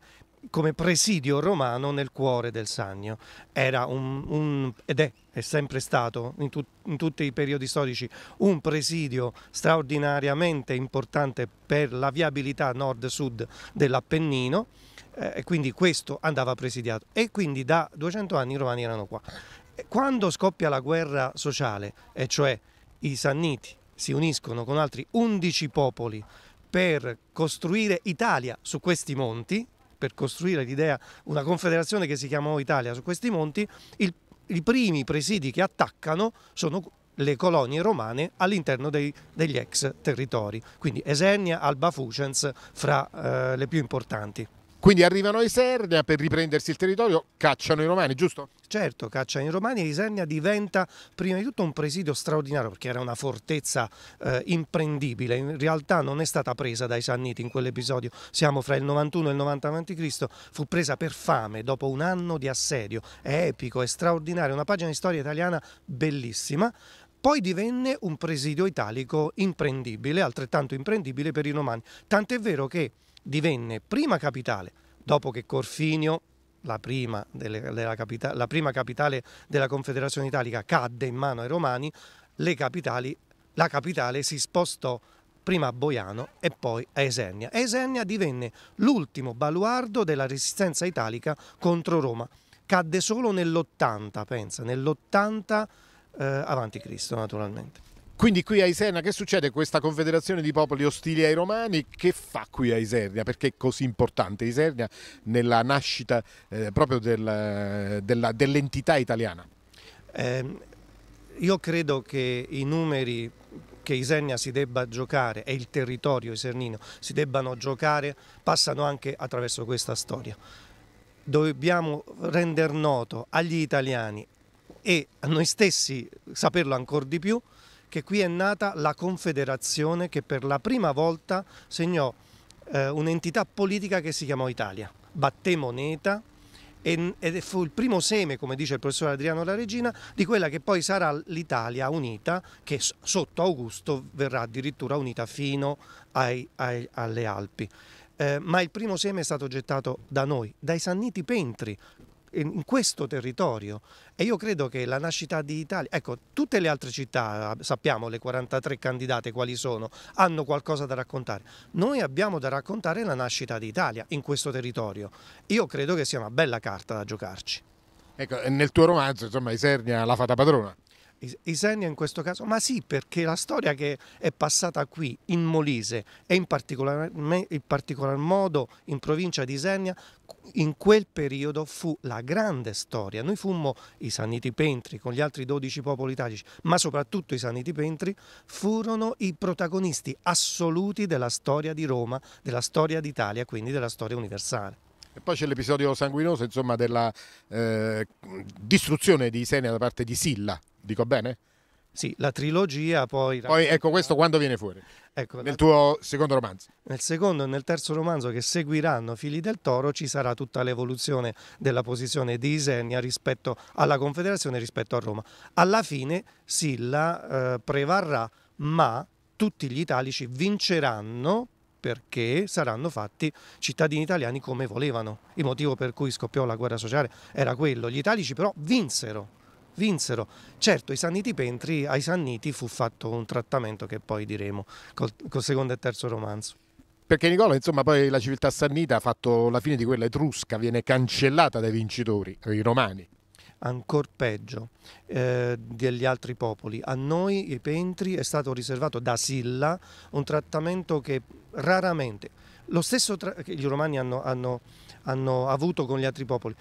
come presidio romano nel cuore del Sannio. Era un, un ed è, è, sempre stato in, tut, in, tutti i periodi storici un presidio straordinariamente importante per la viabilità nord-sud dell'Appennino eh, quindi questo andava presidiato e quindi da 200 anni i romani erano qua. Quando scoppia la guerra sociale, e cioè i Sanniti si uniscono con altri 11 popoli per costruire Italia su questi monti, per costruire l'idea, una confederazione che si chiamò Italia su questi monti, il, i primi presidi che attaccano sono le colonie romane all'interno dei, degli ex territori, quindi Esernia, Alba Fucens fra eh, le più importanti. Quindi arrivano a Sernia per riprendersi il territorio, cacciano i romani, giusto? Certo, caccia in e Isernia diventa prima di tutto un presidio straordinario perché era una fortezza eh, imprendibile, in realtà non è stata presa dai Sanniti in quell'episodio, siamo fra il 91 e il 90 a.C., fu presa per fame dopo un anno di assedio, è epico, è straordinario, una pagina di storia italiana bellissima, poi divenne un presidio italico imprendibile, altrettanto imprendibile per i romani, tant'è vero che divenne prima capitale dopo che Corfinio, la prima, delle, della capita- la prima capitale della Confederazione Italica, cadde in mano ai Romani, capitali, la capitale si spostò prima a Boiano e poi a Esernia. Esernia divenne l'ultimo baluardo della resistenza italica contro Roma. Cadde solo nell'80, pensa, nell'80 eh, avanti Cristo naturalmente. Quindi qui a Isernia che succede? Questa confederazione di popoli ostili ai romani che fa qui a Isernia? Perché è così importante Isernia nella nascita eh, proprio del, dell'entità italiana? Eh, io credo che i numeri che Isernia si debba giocare e il territorio isernino si debbano giocare passano anche attraverso questa storia. Dobbiamo rendere noto agli italiani e a noi stessi saperlo ancora di più che qui è nata la Confederazione che per la prima volta segnò eh, un'entità politica che si chiamò Italia. Batté moneta e, ed fu il primo seme, come dice il professor Adriano La Regina, di quella che poi sarà l'Italia unita, che sotto Augusto verrà addirittura unita fino ai, ai, alle Alpi. Eh, ma il primo seme è stato gettato da noi, dai Sanniti Pentri, in questo territorio e io credo che la nascita di Italia, ecco tutte le altre città, eh, sappiamo le 43 candidate quali sono, hanno qualcosa da raccontare, noi abbiamo da raccontare la nascita di Italia in questo territorio, io credo che sia una bella carta da giocarci. Ecco, nel tuo romanzo insomma Isernia la fata padrona. Isenia in questo caso? Ma sì, perché la storia che è passata qui in Molise e in particolar, in particolar modo in provincia di Isenia, in quel periodo fu la grande storia. Noi fummo i Saniti Pentri con gli altri 12 popoli italici, ma soprattutto i Saniti Pentri furono i protagonisti assoluti della storia di Roma, della storia d'Italia, quindi della storia universale. E poi c'è l'episodio sanguinoso, insomma, della eh, distruzione di Isenia da parte di Silla, dico bene? Sì, la trilogia poi... Poi ecco questo quando viene fuori? Ecco, nel tuo secondo romanzo. Nel secondo e nel terzo romanzo che seguiranno Fili del Toro ci sarà tutta l'evoluzione della posizione di Isenia rispetto alla Confederazione, rispetto a Roma. Alla fine Silla eh, prevarrà, ma tutti gli italici vinceranno perché saranno fatti cittadini italiani come volevano. Il motivo per cui scoppiò la guerra sociale era quello. Gli italici però vinsero, vinsero. Certo, ai Sanniti Pentri, ai Sanniti fu fatto un trattamento che poi diremo col, col secondo e terzo romanzo. Perché Nicola, insomma, poi la civiltà sannita ha fatto la fine di quella etrusca, viene cancellata dai vincitori, i romani ancora peggio eh, degli altri popoli. A noi, i pentri, è stato riservato da Silla un trattamento che raramente, lo stesso tra- che i romani hanno, hanno, hanno avuto con gli altri popoli,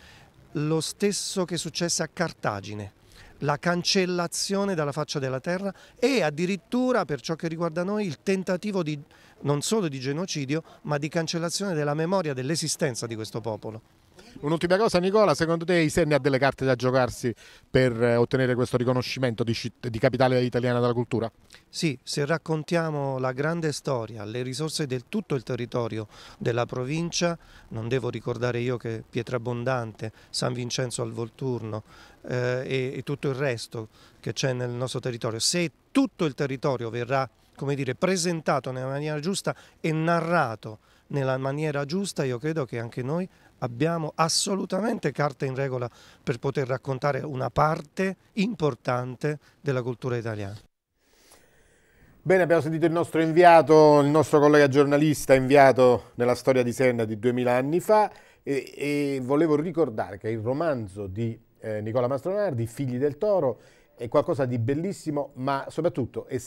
lo stesso che successe a Cartagine la cancellazione dalla faccia della terra e addirittura per ciò che riguarda noi il tentativo di, non solo di genocidio ma di cancellazione della memoria dell'esistenza di questo popolo. Un'ultima cosa Nicola, secondo te Isenni ha delle carte da giocarsi per eh, ottenere questo riconoscimento di, di capitale italiana della cultura? Sì, se raccontiamo la grande storia, le risorse del tutto il territorio della provincia, non devo ricordare io che Pietrabondante, San Vincenzo al Volturno eh, e, e tutto il resto che c'è nel nostro territorio, se tutto il territorio verrà come dire, presentato nella maniera giusta e narrato nella maniera giusta, io credo che anche noi abbiamo assolutamente carta in regola per poter raccontare una parte importante della cultura italiana. Bene, abbiamo sentito il nostro inviato, il nostro collega giornalista inviato nella storia di Senna di 2000 anni fa e, e volevo ricordare che il romanzo di eh, Nicola Mastronardi, Figli del Toro, è qualcosa di bellissimo, ma soprattutto è,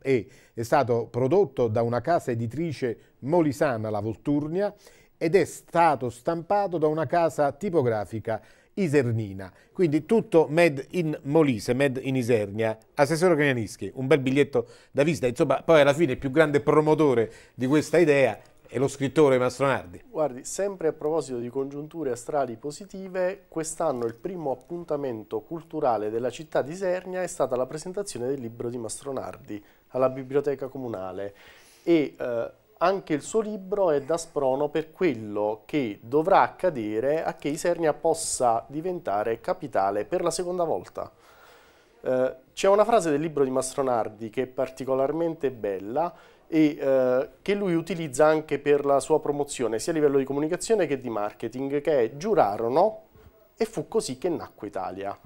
è, è stato prodotto da una casa editrice molisana, la Volturnia, ed è stato stampato da una casa tipografica isernina. Quindi tutto made in Molise, made in Isernia. Assessore Canianischi, un bel biglietto da visita. Insomma, poi alla fine il più grande promotore di questa idea è lo scrittore Mastronardi. Guardi, sempre a proposito di congiunture astrali positive, quest'anno il primo appuntamento culturale della città di Isernia è stata la presentazione del libro di Mastronardi alla Biblioteca Comunale e... Eh, anche il suo libro è da sprono per quello che dovrà accadere a che Isernia possa diventare capitale per la seconda volta. Eh, C'è una frase del libro di Mastronardi che è particolarmente bella e eh, che lui utilizza anche per la sua promozione, sia a livello di comunicazione che di marketing, che è giurarono e fu così che nacque Italia.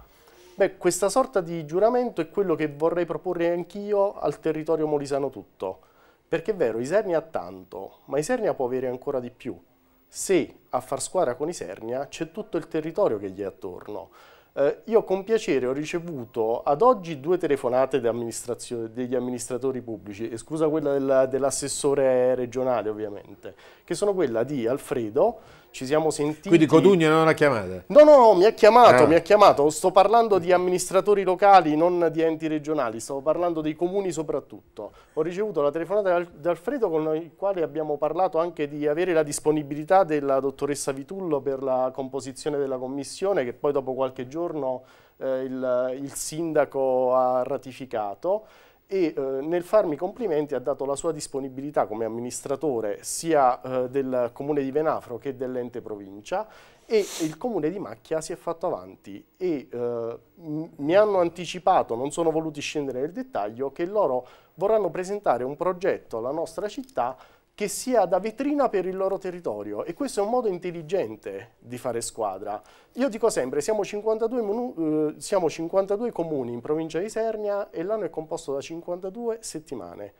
Beh, questa sorta di giuramento è quello che vorrei proporre anch'io al territorio molisano tutto perché è vero, Isernia ha tanto, ma Isernia può avere ancora di più. Se a far squadra con Isernia c'è tutto il territorio che gli è attorno. Eh, io con piacere ho ricevuto ad oggi due telefonate degli amministratori pubblici, esclusa quella dell'assessore regionale ovviamente, che sono quella di Alfredo, ci siamo sentiti. Quindi Codugno non ha chiamato? No, no, mi ha chiamato, ah. mi ha chiamato. Sto parlando di amministratori locali, non di enti regionali, stavo parlando dei comuni soprattutto. Ho ricevuto la telefonata da Alfredo con il quale abbiamo parlato anche di avere la disponibilità della dottoressa Vitullo per la composizione della commissione che poi dopo qualche giorno eh, il, il sindaco ha ratificato e eh, nel farmi complimenti ha dato la sua disponibilità come amministratore sia eh, del comune di Venafro che dell'ente provincia e il comune di Macchia si è fatto avanti e eh, mi hanno anticipato, non sono voluti scendere nel dettaglio, che loro vorranno presentare un progetto alla nostra città che sia da vetrina per il loro territorio e questo è un modo intelligente di fare squadra. Io dico sempre, siamo 52, eh, siamo 52 comuni in provincia di Sernia e l'anno è composto da 52 settimane.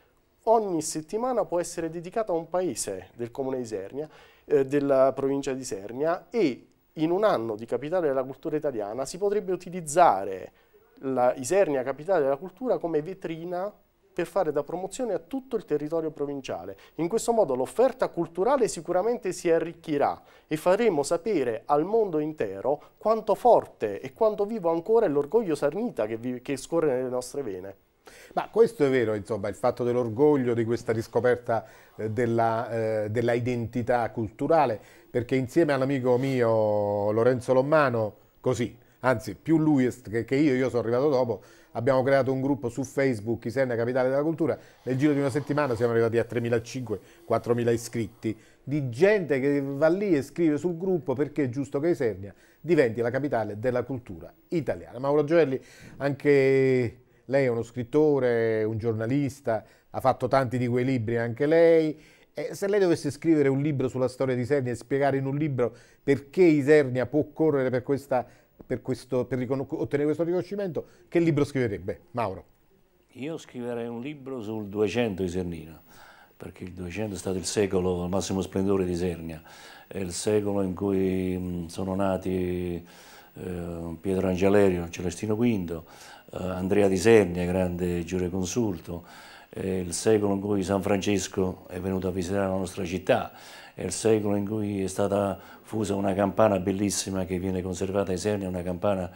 Ogni settimana può essere dedicata a un paese del comune di Sernia, eh, della provincia di Sernia e in un anno di capitale della cultura italiana si potrebbe utilizzare la Isernia capitale della cultura come vetrina per fare da promozione a tutto il territorio provinciale. In questo modo l'offerta culturale sicuramente si arricchirà e faremo sapere al mondo intero quanto forte e quanto vivo ancora è l'orgoglio sarnita che, vi, che scorre nelle nostre vene. Ma questo è vero, insomma, il fatto dell'orgoglio di questa riscoperta eh, della, eh, della, identità culturale, perché insieme all'amico mio Lorenzo Lommano, così, anzi più lui che io, io sono arrivato dopo, abbiamo creato un gruppo su Facebook, Isernia Capitale della Cultura, nel giro di una settimana siamo arrivati a 3.500-4.000 iscritti, di gente che va lì e scrive sul gruppo perché è giusto che Isernia diventi la capitale della cultura italiana. Mauro Gioelli, anche lei è uno scrittore, un giornalista, ha fatto tanti di quei libri anche lei, e se lei dovesse scrivere un libro sulla storia di Isernia e spiegare in un libro perché Isernia può correre per questa per, questo, per ottenere questo riconoscimento, che libro scriverebbe? Mauro. Io scriverei un libro sul 200 di Sernina, perché il 200 è stato il secolo al massimo splendore di Sernia, è il secolo in cui sono nati eh, Pietro Angelerio, Celestino V, eh, Andrea di Sernia, grande giureconsulto, è il secolo in cui San Francesco è venuto a visitare la nostra città, è il secolo in cui è stata fusa una campana bellissima che viene conservata ai Serni, una campana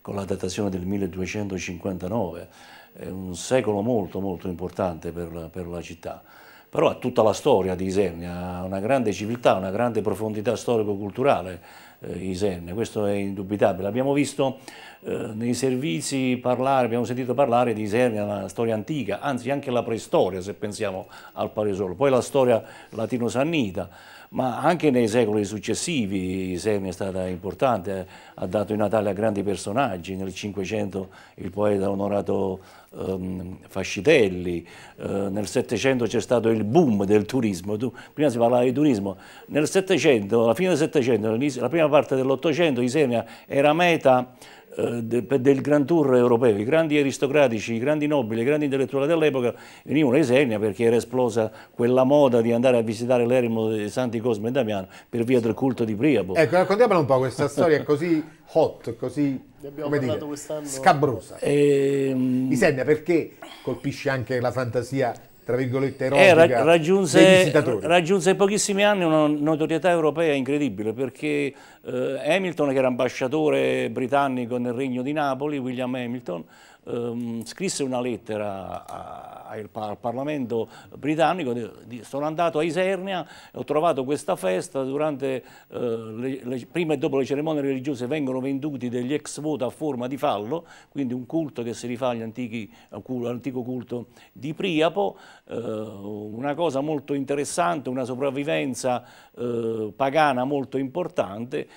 con la datazione del 1259, è un secolo molto molto importante per la, per la città però ha tutta la storia di Isernia, ha una grande civiltà, una grande profondità storico-culturale eh, Iserne, questo è indubitabile. Abbiamo visto eh, nei servizi parlare, abbiamo sentito parlare di Iserne, la storia antica, anzi anche la preistoria se pensiamo al Parisolo, poi la storia latino-sannita, ma anche nei secoli successivi Isernia è stata importante, eh. ha dato i Natali a grandi personaggi, nel Cinquecento il poeta onorato ehm, Fascitelli, eh, nel Settecento c'è stato il boom del turismo, tu, prima si parlava di turismo, nel Settecento, alla fine del Settecento, la prima parte dell'Ottocento Isernia era meta eh, del Grand Tour europeo. I grandi aristocratici, i grandi nobili, i grandi intellettuali dell'epoca venivano a Isernia perché era esplosa quella moda di andare a visitare l'eremo dei Santi Cosme e Damiano per via del culto di Priapo. Ecco, raccontiamola un po' questa storia così hot, così come dire, scabrosa. E... Ehm, Isernia perché colpisce anche la fantasia tra virgolette, eh, erotica eh, raggiunse, raggiunse in pochissimi anni una notorietà europea incredibile perché eh, Hamilton, che era ambasciatore britannico nel Regno di Napoli, William Hamilton, ehm, scrisse una lettera a al Parlamento britannico, sono andato a Isernia, ho trovato questa festa, durante, eh, le, le, prima e dopo le cerimonie religiose vengono venduti degli ex voto a forma di fallo, quindi un culto che si rifà all'antico culto di Priapo, eh, una cosa molto interessante, una sopravvivenza eh, pagana molto importante,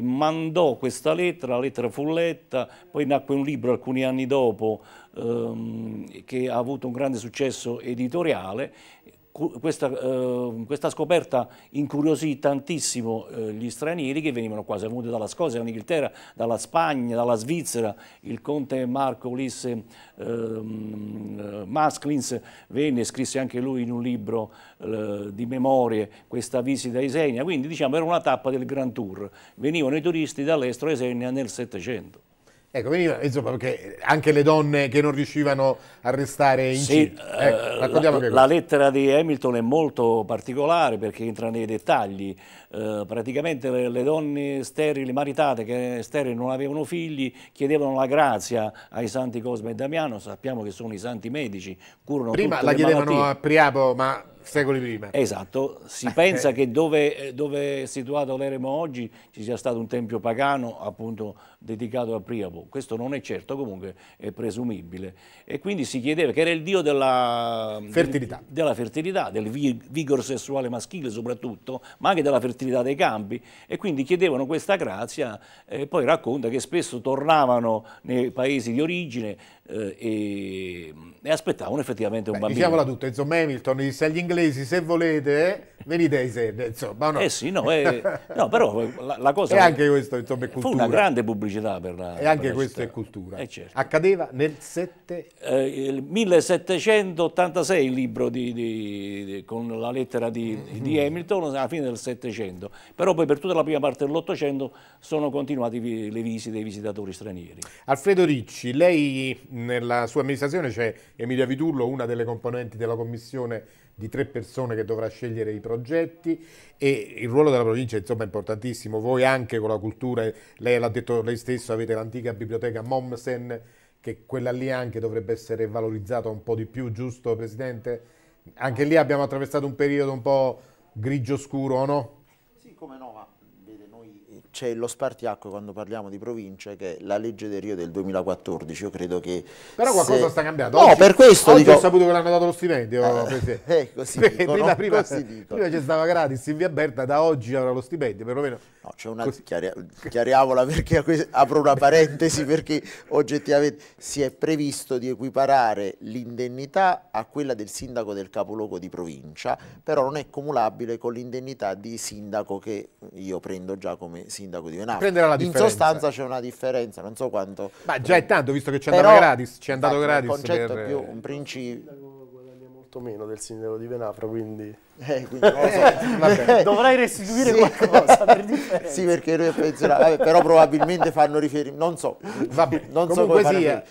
mandò questa lettera, la lettera fu letta, poi nacque un libro alcuni anni dopo, ehm, che ha avuto un grande successo editoriale. Questa, eh, questa scoperta incuriosì tantissimo eh, gli stranieri che venivano quasi venuti dalla Scozia, dall'Inghilterra, dalla Spagna, dalla Svizzera. Il conte Marco Ulisse ehm, eh, Masklins venne e scrisse anche lui in un libro eh, di memorie questa visita a Esenia. Quindi diciamo era una tappa del Grand Tour. Venivano i turisti dall'estero a Isenia nel Settecento. Ecco, veniva, insomma, perché anche le donne che non riuscivano a restare in sì, ecco, eh, la, la, lettera di Hamilton è molto particolare perché entra nei dettagli. Eh, praticamente le, le, donne sterili, maritate, che sterili non avevano figli, chiedevano la grazia ai santi Cosme e Damiano, sappiamo che sono i santi medici, curano Prima la chiedevano malattie. a Priapo, ma secoli prima. Esatto, si eh. pensa che dove, dove è situato l'Eremo oggi ci sia stato un tempio pagano, appunto dedicato a Priapo. Questo non è certo, comunque è presumibile. E quindi si chiedeva che era il dio della fertilità, del, della fertilità del vigor sessuale maschile soprattutto, ma anche della fertilità dei campi. E quindi chiedevano questa grazia e poi racconta che spesso tornavano nei paesi di origine eh, e, e, aspettavano effettivamente un Beh, bambino. Diciamola tutta, insomma Hamilton disse agli inglesi se volete eh, venite ai sede, insomma. No. Eh sì, no, eh, no però la, la cosa... E anche questo insomma è cultura. Fu una grande pubblicità pubblicità per la E anche questa è cultura. Eh, certo. Accadeva nel 7... eh, 1786 il libro di, di, di, con la lettera di, mm Hamilton, alla fine del 700, però poi per tutta la prima parte dell'Ottocento sono continuate le visite dei visitatori stranieri. Alfredo Ricci, lei nella sua amministrazione c'è Emilia Vitullo, una delle componenti della commissione di tre persone che dovrà scegliere i progetti e il ruolo della provincia insomma, è importantissimo. Voi anche con la cultura, lei l'ha detto lei stesso, avete l'antica biblioteca Momsen, che quella lì anche dovrebbe essere valorizzata un po' di più, giusto Presidente? Anche lì abbiamo attraversato un periodo un po' grigio scuro, no? Sì, come no, ma c'è lo spartiacque quando parliamo di province che è la legge del Rio del 2014, io credo che... Però qualcosa se... sta cambiando. Oggi, per questo oggi dico... ho saputo che l'hanno dato lo stipendio. Eh, eh così, ecco, dico, prima, no? così dico. prima ci stava gratis Silvia Berta, da oggi avrà lo stipendio, perlomeno. No, c'è una... Chiari... Chiariamola perché apro una parentesi perché oggettivamente si è previsto di equiparare l'indennità a quella del sindaco del capoluogo di provincia, però non è cumulabile con l'indennità di sindaco che io prendo già come sindaco sindaco di Venafro. Prenderà la in differenza. In sostanza c'è una differenza, non so quanto... Ma già è tanto, visto che ci è andato gratis, ci è andato gratis. Il concetto per... è più un principio meno del sindaco di Venafro, quindi... Eh, quindi so. Eh, eh, Dovrai restituire sì. qualcosa per differenza. Sì, perché lui è pensionato, però probabilmente fanno riferimento, non so, Vabbè, non Comunque so sia.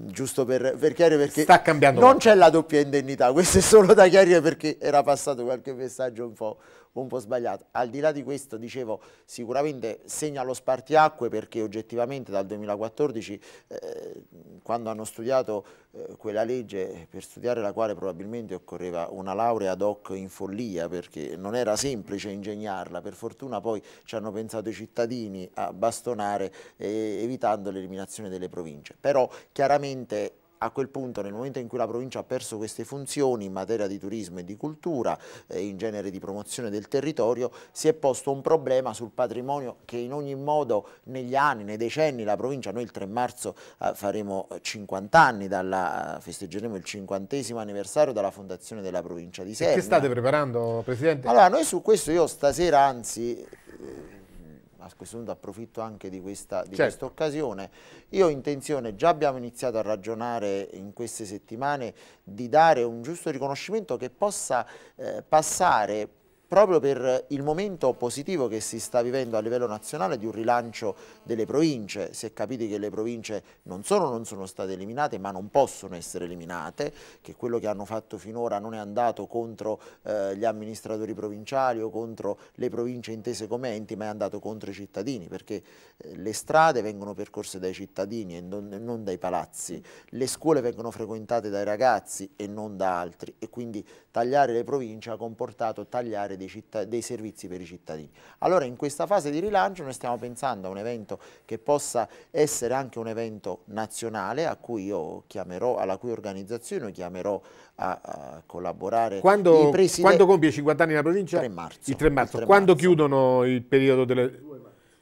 Giusto per, per, chiarire perché Sta cambiando non c'è la doppia indennità, questo è solo da chiarire perché era passato qualche messaggio un po', un po' sbagliato. Al di là di questo, dicevo, sicuramente segna lo spartiacque perché oggettivamente dal 2014, eh, quando hanno studiato eh, quella legge, per studiare la quale probabilmente occorreva una laurea ad hoc in follia perché non era semplice ingegnarla, per fortuna poi ci hanno pensato i cittadini a bastonare eh, evitando l'eliminazione delle province. Però chiaramente a quel punto nel momento in cui la provincia ha perso queste funzioni in materia di turismo e di cultura e eh, in genere di promozione del territorio si è posto un problema sul patrimonio che in ogni modo negli anni, nei decenni la provincia, noi il 3 marzo eh, faremo 50 eh, anni, dalla, festeggeremo il 50 anniversario della fondazione della provincia di Sernia. E che state preparando Presidente? Allora noi su questo io stasera anzi a questo punto approfitto anche di questa di certo. occasione, io ho intenzione, già abbiamo iniziato a ragionare in queste settimane, di dare un giusto riconoscimento che possa eh, passare proprio per il momento positivo che si sta vivendo a livello nazionale di un rilancio delle province. Si è capito che le province non solo non sono state eliminate, ma non possono essere eliminate, che quello che hanno fatto finora non è andato contro eh, gli amministratori provinciali o contro le province intese come enti, ma è andato contro i cittadini, perché eh, le strade vengono percorse dai cittadini e non, non dai palazzi, le scuole vengono frequentate dai ragazzi e non da altri e quindi tagliare le province ha comportato tagliare dei, dei, servizi per i cittadini. Allora in questa fase di rilancio noi stiamo pensando a un evento che possa essere anche un evento nazionale cui chiamerò, alla cui organizzazione io chiamerò a, a collaborare quando, quando compie 50 anni la provincia? 3 marzo, il 3 marzo. Il 3 quando marzo. chiudono il periodo delle...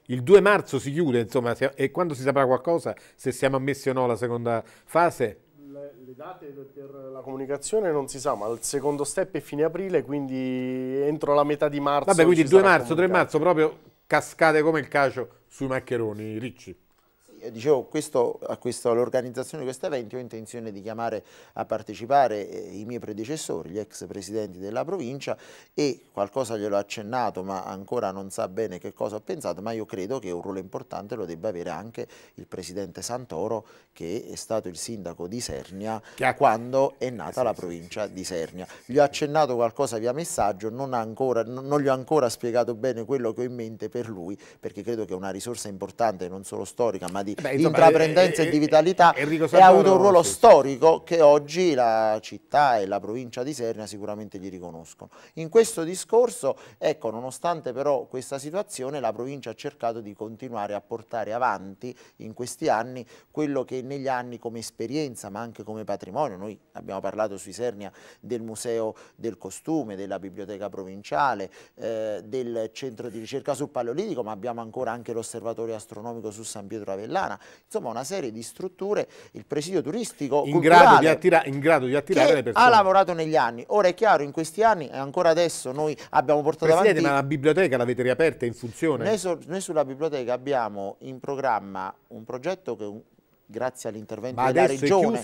Il 2 marzo si chiude, insomma, e quando si saprà qualcosa, se siamo ammessi o no alla seconda fase? le, le, date per la comunicazione non si sa, ma il secondo step è fine aprile, quindi entro la metà di marzo. Vabbè, quindi 2 marzo, 3 marzo, proprio cascate come il cacio sui maccheroni, Ricci. Eh, dicevo, questo, questo, all'organizzazione di questo evento ho intenzione di chiamare a partecipare eh, i miei predecessori, gli ex presidenti della provincia e qualcosa glielo ho accennato ma ancora non sa bene che cosa ho pensato, ma io credo che un ruolo importante lo debba avere anche il presidente Santoro che è stato il sindaco di Sernia quando è nata la provincia di Sernia. Gli ho accennato qualcosa via messaggio, non, ancora, non gli ho ancora spiegato bene quello che ho in mente per lui perché credo che è una risorsa importante non solo storica ma di Beh, di intraprendenza eh, e, e eh, di vitalità eh, e ha avuto un ruolo sì. storico che oggi la città e la provincia di Sernia sicuramente gli riconoscono. In questo discorso, ecco, nonostante però questa situazione, la provincia ha cercato di continuare a portare avanti in questi anni quello che negli anni come esperienza ma anche come patrimonio, noi abbiamo parlato sui Sernia del Museo del Costume, della Biblioteca Provinciale, eh, del Centro di Ricerca sul Paleolitico, ma abbiamo ancora anche l'Osservatorio Astronomico su San Pietro Avellano, Catellana, insomma una serie di strutture, il presidio turistico in grado di, attira in grado di attirare le persone. ha lavorato negli anni. Ora è chiaro, in questi anni e ancora adesso noi abbiamo portato Presidente, avanti... ma la biblioteca l'avete riaperta in funzione? Noi, so noi sulla biblioteca abbiamo in programma un progetto che grazie all'intervento della Regione.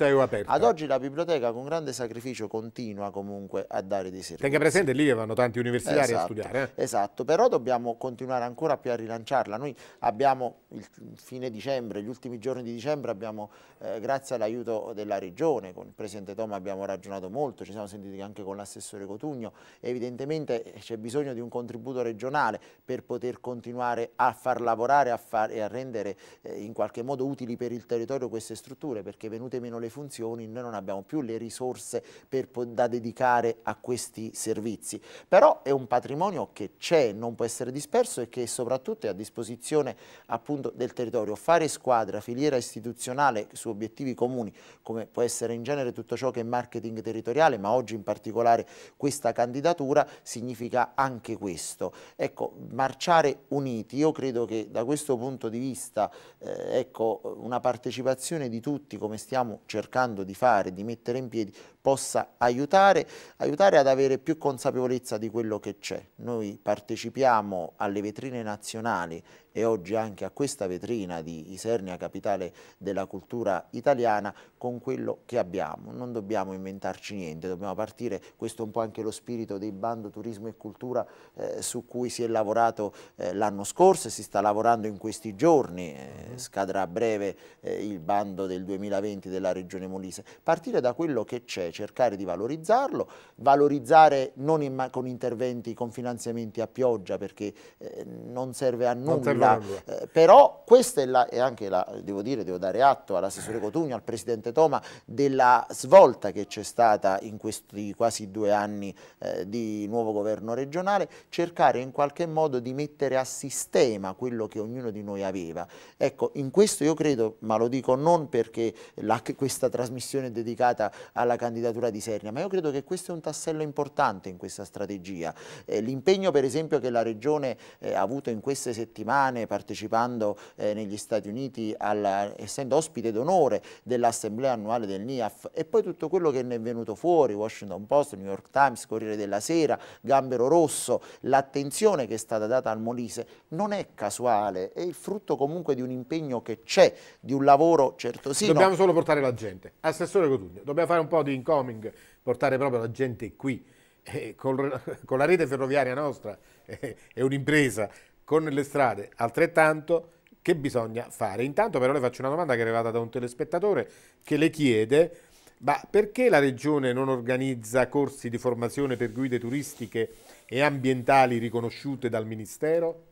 Ad oggi la biblioteca con grande sacrificio continua comunque a dare dei servizi. Tenga presente, lì vanno tanti universitari esatto, a studiare. Eh? Esatto, però dobbiamo continuare ancora più a rilanciarla. Noi abbiamo il fine dicembre, gli ultimi giorni di dicembre abbiamo, eh, grazie all'aiuto della Regione, con il Presidente Toma abbiamo ragionato molto, ci siamo sentiti anche con l'assessore Cotugno, evidentemente eh, c'è bisogno di un contributo regionale per poter continuare a far lavorare a far, e a rendere eh, in qualche modo utili per il territorio territorio queste strutture perché venute meno le funzioni noi non abbiamo più le risorse per, da dedicare a questi servizi. Però è un patrimonio che c'è, non può essere disperso e che soprattutto è a disposizione appunto del territorio. Fare squadra, filiera istituzionale su obiettivi comuni come può essere in genere tutto ciò che è marketing territoriale ma oggi in particolare questa candidatura significa anche questo. Ecco, marciare uniti, io credo che da questo punto di vista eh, ecco, una partecipazione partecipazione di tutti, come stiamo cercando di fare, di mettere in piedi, possa aiutare, aiutare ad avere più consapevolezza di quello che c'è. Noi partecipiamo alle vetrine nazionali e oggi anche a questa vetrina di Isernia, capitale della cultura italiana, con quello che abbiamo. Non dobbiamo inventarci niente, dobbiamo partire, questo è un po' anche lo spirito dei bando turismo e cultura eh, su cui si è lavorato eh, l'anno scorso e si sta lavorando in questi giorni, eh, mm-hmm. scadrà a breve eh, il bando del 2020 della Regione Molise. Partire da quello che c'è, cercare di valorizzarlo, valorizzare non in con interventi, con finanziamenti a pioggia perché eh, non serve a nulla la, eh, però questa è, la, è anche la, devo dire, devo dare atto all'assessore eh. Cotugno, al presidente Toma, della svolta che c'è stata in questi quasi due anni eh, di nuovo governo regionale, cercare in qualche modo di mettere a sistema quello che ognuno di noi aveva. Ecco, in questo io credo, ma lo dico non perché la, questa trasmissione è dedicata alla candidatura di Sernia, ma io credo che questo è un tassello importante in questa strategia. Eh, L'impegno per esempio che la Regione eh, ha avuto in queste settimane, italiane partecipando eh, negli Stati Uniti, alla, essendo ospite d'onore dell'assemblea annuale del NIAF e poi tutto quello che ne è venuto fuori, Washington Post, New York Times, Corriere della Sera, Gambero Rosso, l'attenzione che è stata data al Molise non è casuale, è il frutto comunque di un impegno che c'è, di un lavoro certosino. Dobbiamo solo portare la gente. Assessore Cotugno, dobbiamo fare un po' di incoming, portare proprio la gente qui. Eh, col, con la rete ferroviaria nostra eh, è un'impresa, con le strade, altrettanto che bisogna fare. Intanto però le faccio una domanda che è arrivata da un telespettatore che le chiede ma perché la Regione non organizza corsi di formazione per guide turistiche e ambientali riconosciute dal Ministero?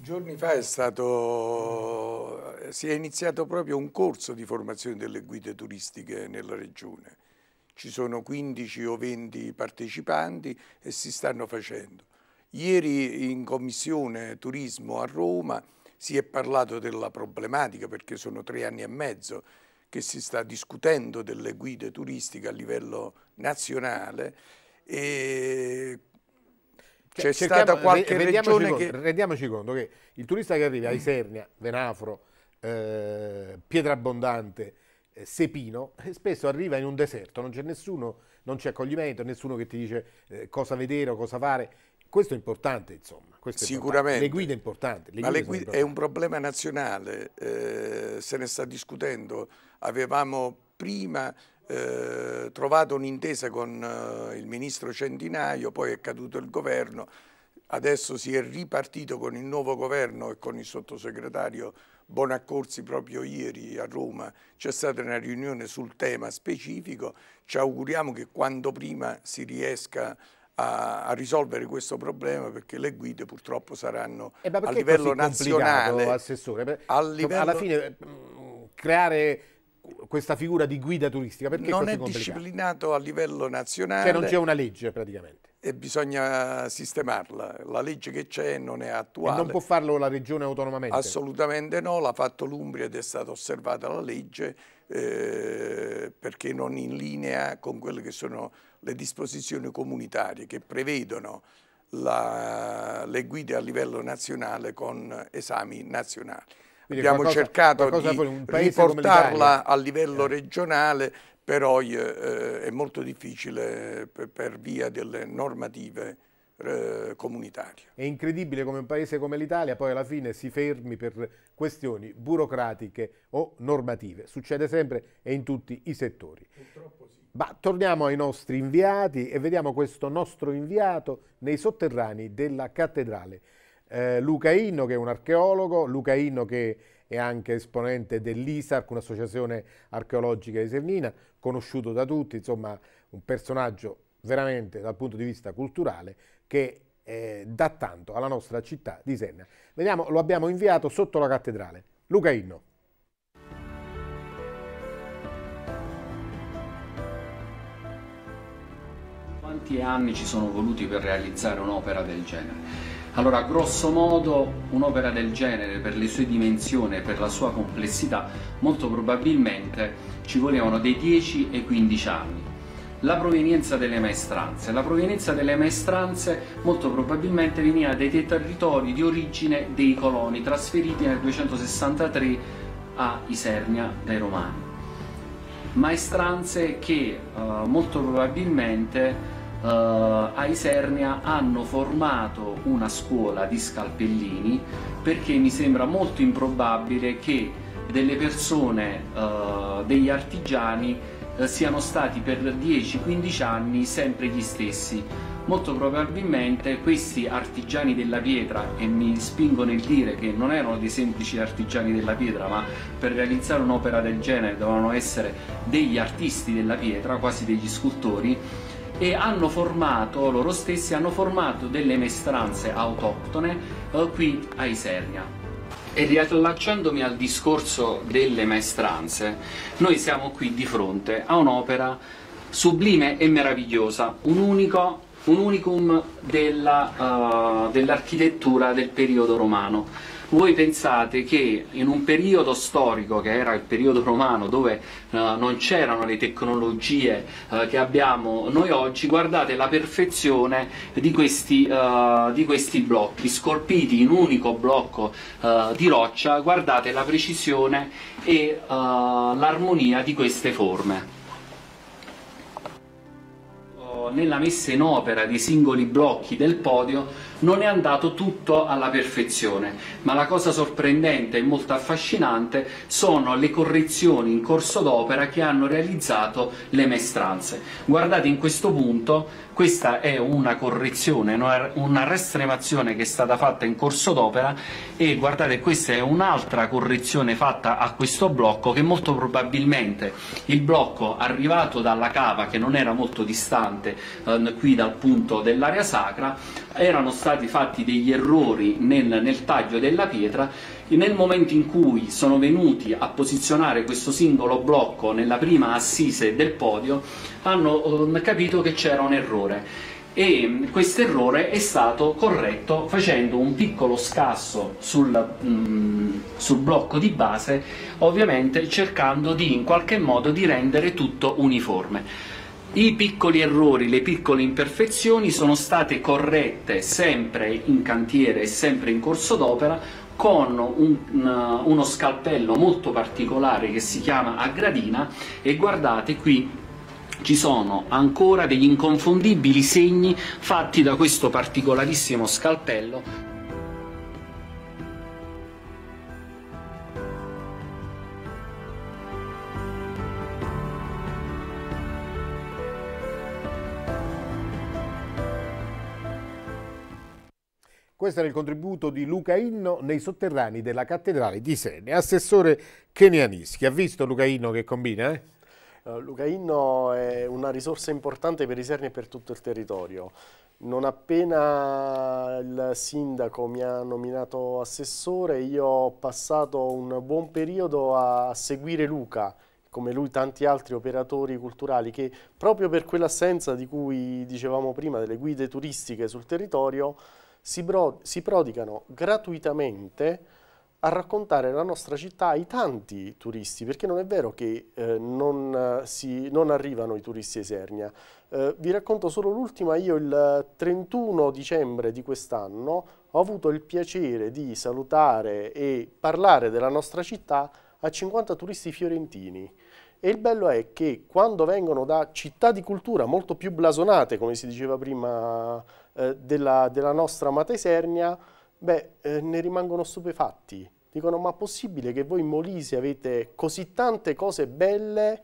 Giorni fa è stato, si è iniziato proprio un corso di formazione delle guide turistiche nella Regione. Ci sono 15 o 20 partecipanti e si stanno facendo. Ieri in commissione turismo a Roma si è parlato della problematica perché sono tre anni e mezzo che si sta discutendo delle guide turistiche a livello nazionale e c'è cioè, stata qualche regione conto, che... Rendiamoci conto che il turista che arriva a Isernia, Venafro, eh, Abbondante, eh, Sepino, eh, spesso arriva in un deserto, non c'è nessuno, non c'è accoglimento, nessuno che ti dice eh, cosa vedere o cosa fare questo è importante, insomma. Questo Sicuramente. Importante. Le guide è importante. Le Ma guide le guide è un problema nazionale, eh, se ne sta discutendo. Avevamo prima eh, trovato un'intesa con eh, il ministro Centinaio, poi è caduto il governo, adesso si è ripartito con il nuovo governo e con il sottosegretario Bonaccorsi proprio ieri a Roma c'è stata una riunione sul tema specifico, ci auguriamo che quanto prima si riesca a a, a, risolvere questo problema perché le guide purtroppo saranno eh, a livello nazionale. Assessore? A livello... Alla fine mm, creare questa figura di guida turistica perché non è, è disciplinato a livello nazionale. Cioè non c'è una legge praticamente e bisogna sistemarla. La legge che c'è non è attuale. E non può farlo la regione autonomamente? Assolutamente no, l'ha fatto l'Umbria ed è stata osservata la legge eh, perché non in linea con quelle che sono le disposizioni comunitarie che prevedono la, le guide a livello nazionale con esami nazionali. Quindi Abbiamo qualcosa, cercato qualcosa di riportarla a livello eh. regionale, però eh, eh, è molto difficile per, per via delle normative eh, comunitarie. È incredibile come un paese come l'Italia poi alla fine si fermi per questioni burocratiche o normative. Succede sempre e in tutti i settori. Purtroppo sì. Ma torniamo ai nostri inviati e vediamo questo nostro inviato nei sotterranei della cattedrale. Eh, Luca Inno che è un archeologo, Luca Inno che è anche esponente dell'ISARC, un'associazione archeologica di Sernina, conosciuto da tutti, insomma un personaggio veramente dal punto di vista culturale che eh, dà tanto alla nostra città di Senna. Vediamo, lo abbiamo inviato sotto la cattedrale. Luca Inno. Quanti anni ci sono voluti per realizzare un'opera del genere? Allora, grosso modo, un'opera del genere, per le sue dimensioni e per la sua complessità, molto probabilmente ci volevano dei 10 e 15 anni. La provenienza delle maestranze. La provenienza delle maestranze molto probabilmente veniva dai territori di origine dei coloni trasferiti nel 263 a Isernia dai Romani maestranze che eh, molto probabilmente eh, a Isernia hanno formato una scuola di scalpellini perché mi sembra molto improbabile che delle persone, eh, degli artigiani, eh, siano stati per 10-15 anni sempre gli stessi. Molto probabilmente questi artigiani della pietra, e mi spingo nel dire che non erano dei semplici artigiani della pietra, ma per realizzare un'opera del genere dovevano essere degli artisti della pietra, quasi degli scultori, e hanno formato, loro stessi hanno formato delle mestranze autoctone eh, qui a Isernia. E riallacciandomi al discorso delle maestranze, noi siamo qui di fronte a un'opera sublime e meravigliosa, un, unico, un unicum eh, dell'architettura uh, dell del periodo romano voi pensate che in un periodo storico, che era il periodo romano, dove uh, non c'erano le tecnologie uh, che abbiamo noi oggi, guardate la perfezione di questi, uh, di questi blocchi, scolpiti in un unico blocco di roccia, guardate la precisione e l'armonia di queste forme nella messa in opera dei singoli blocchi del podio non è andato tutto alla perfezione, ma la cosa sorprendente e molto affascinante sono le correzioni in corso d'opera che hanno realizzato le maestranze. Guardate in questo punto, questa è una correzione, una restremazione che è stata fatta in corso d'opera e guardate questa è un'altra correzione fatta a questo blocco che molto probabilmente il blocco arrivato dalla cava che non era molto distante eh, qui dal punto dell'area sacra erano stati fatti degli errori nel, nel taglio della pietra nel momento in cui sono venuti a posizionare questo singolo blocco nella prima assise del podio hanno eh, capito che c'era un errore e mm, questo errore è stato corretto facendo un piccolo scasso sul, mm, sul, blocco di base, ovviamente cercando di in qualche modo di rendere tutto uniforme. I piccoli errori, le piccole imperfezioni sono state corrette sempre in cantiere e sempre in corso d'opera con un, uh, uno scalpello molto particolare che si chiama a gradina e guardate qui ci sono ancora degli inconfondibili segni fatti da questo particolarissimo scalpello Questo era il contributo di Luca Inno nei sotterranei della cattedrale di Sene. Assessore Kenianischi, ha visto Luca Inno che combina? Eh? eh? Luca Inno è una risorsa importante per i Serni e per tutto il territorio. Non appena il sindaco mi ha nominato assessore, io ho passato un buon periodo a seguire Luca, come lui tanti altri operatori culturali, che proprio per quell'assenza di cui dicevamo prima, delle guide turistiche sul territorio, si, si prodigano gratuitamente a raccontare la nostra città ai tanti turisti, perché non è vero che eh, non, eh, si, non, arrivano i turisti esernia. Eh, vi racconto solo l'ultima, io il 31 dicembre di quest'anno ho avuto il piacere di salutare e parlare della nostra città a 50 turisti fiorentini. E il bello è che quando vengono da città di cultura molto più blasonate, come si diceva prima eh, della, della, nostra amata Isernia, beh, eh, ne rimangono stupefatti. Dicono, ma è possibile che voi in Molise avete così tante cose belle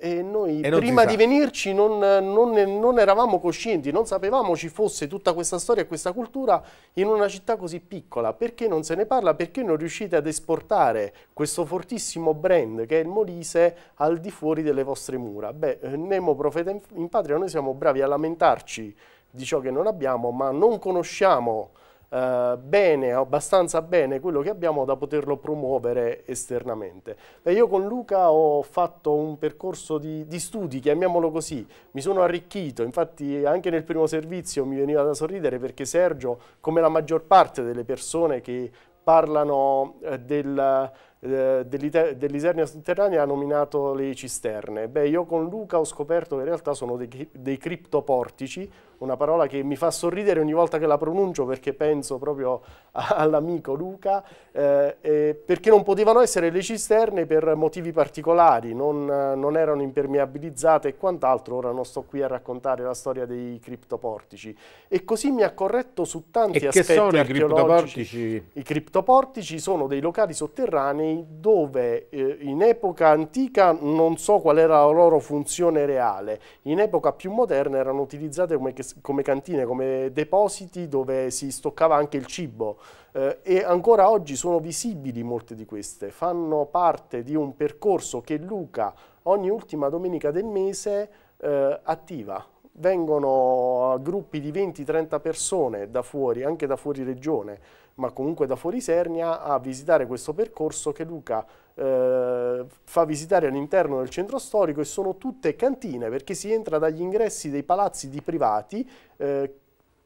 e noi e prima di venirci non, non, non, eravamo coscienti, non sapevamo ci fosse tutta questa storia e questa cultura in una città così piccola. Perché non se ne parla? Perché non riuscite ad esportare questo fortissimo brand che è il Molise al di fuori delle vostre mura? Beh, eh, Nemo Profeta in Patria, noi siamo bravi a lamentarci di ciò che non abbiamo, ma non conosciamo eh, bene, abbastanza bene quello che abbiamo da poterlo promuovere esternamente. E io con Luca ho fatto un percorso di, di studi, chiamiamolo così, mi sono arricchito, infatti anche nel primo servizio mi veniva da sorridere perché Sergio, come la maggior parte delle persone che parlano eh, del, eh, dell'Isernia sotterranea ha nominato le cisterne. Beh, io con Luca ho scoperto che in realtà sono dei, dei criptoportici una parola che mi fa sorridere ogni volta che la pronuncio perché penso proprio all'amico Luca, eh, eh, perché non potevano essere le cisterne per motivi particolari, non, non erano impermeabilizzate e quant'altro, ora non sto qui a raccontare la storia dei criptoportici. E così mi ha corretto su tanti e aspetti che sono i criptoportici? I criptoportici sono dei locali sotterranei dove eh, in epoca antica non so qual era la loro funzione reale, in epoca più moderna erano utilizzate come che come cantine, come depositi dove si stoccava anche il cibo eh, e ancora oggi sono visibili molte di queste, fanno parte di un percorso che Luca ogni ultima domenica del mese eh, attiva. Vengono eh, gruppi di 20-30 persone da fuori, anche da fuori regione, ma comunque da fuori Sernia, a visitare questo percorso che Luca eh, fa visitare all'interno del centro storico e sono tutte cantine perché si entra dagli ingressi dei palazzi di privati eh,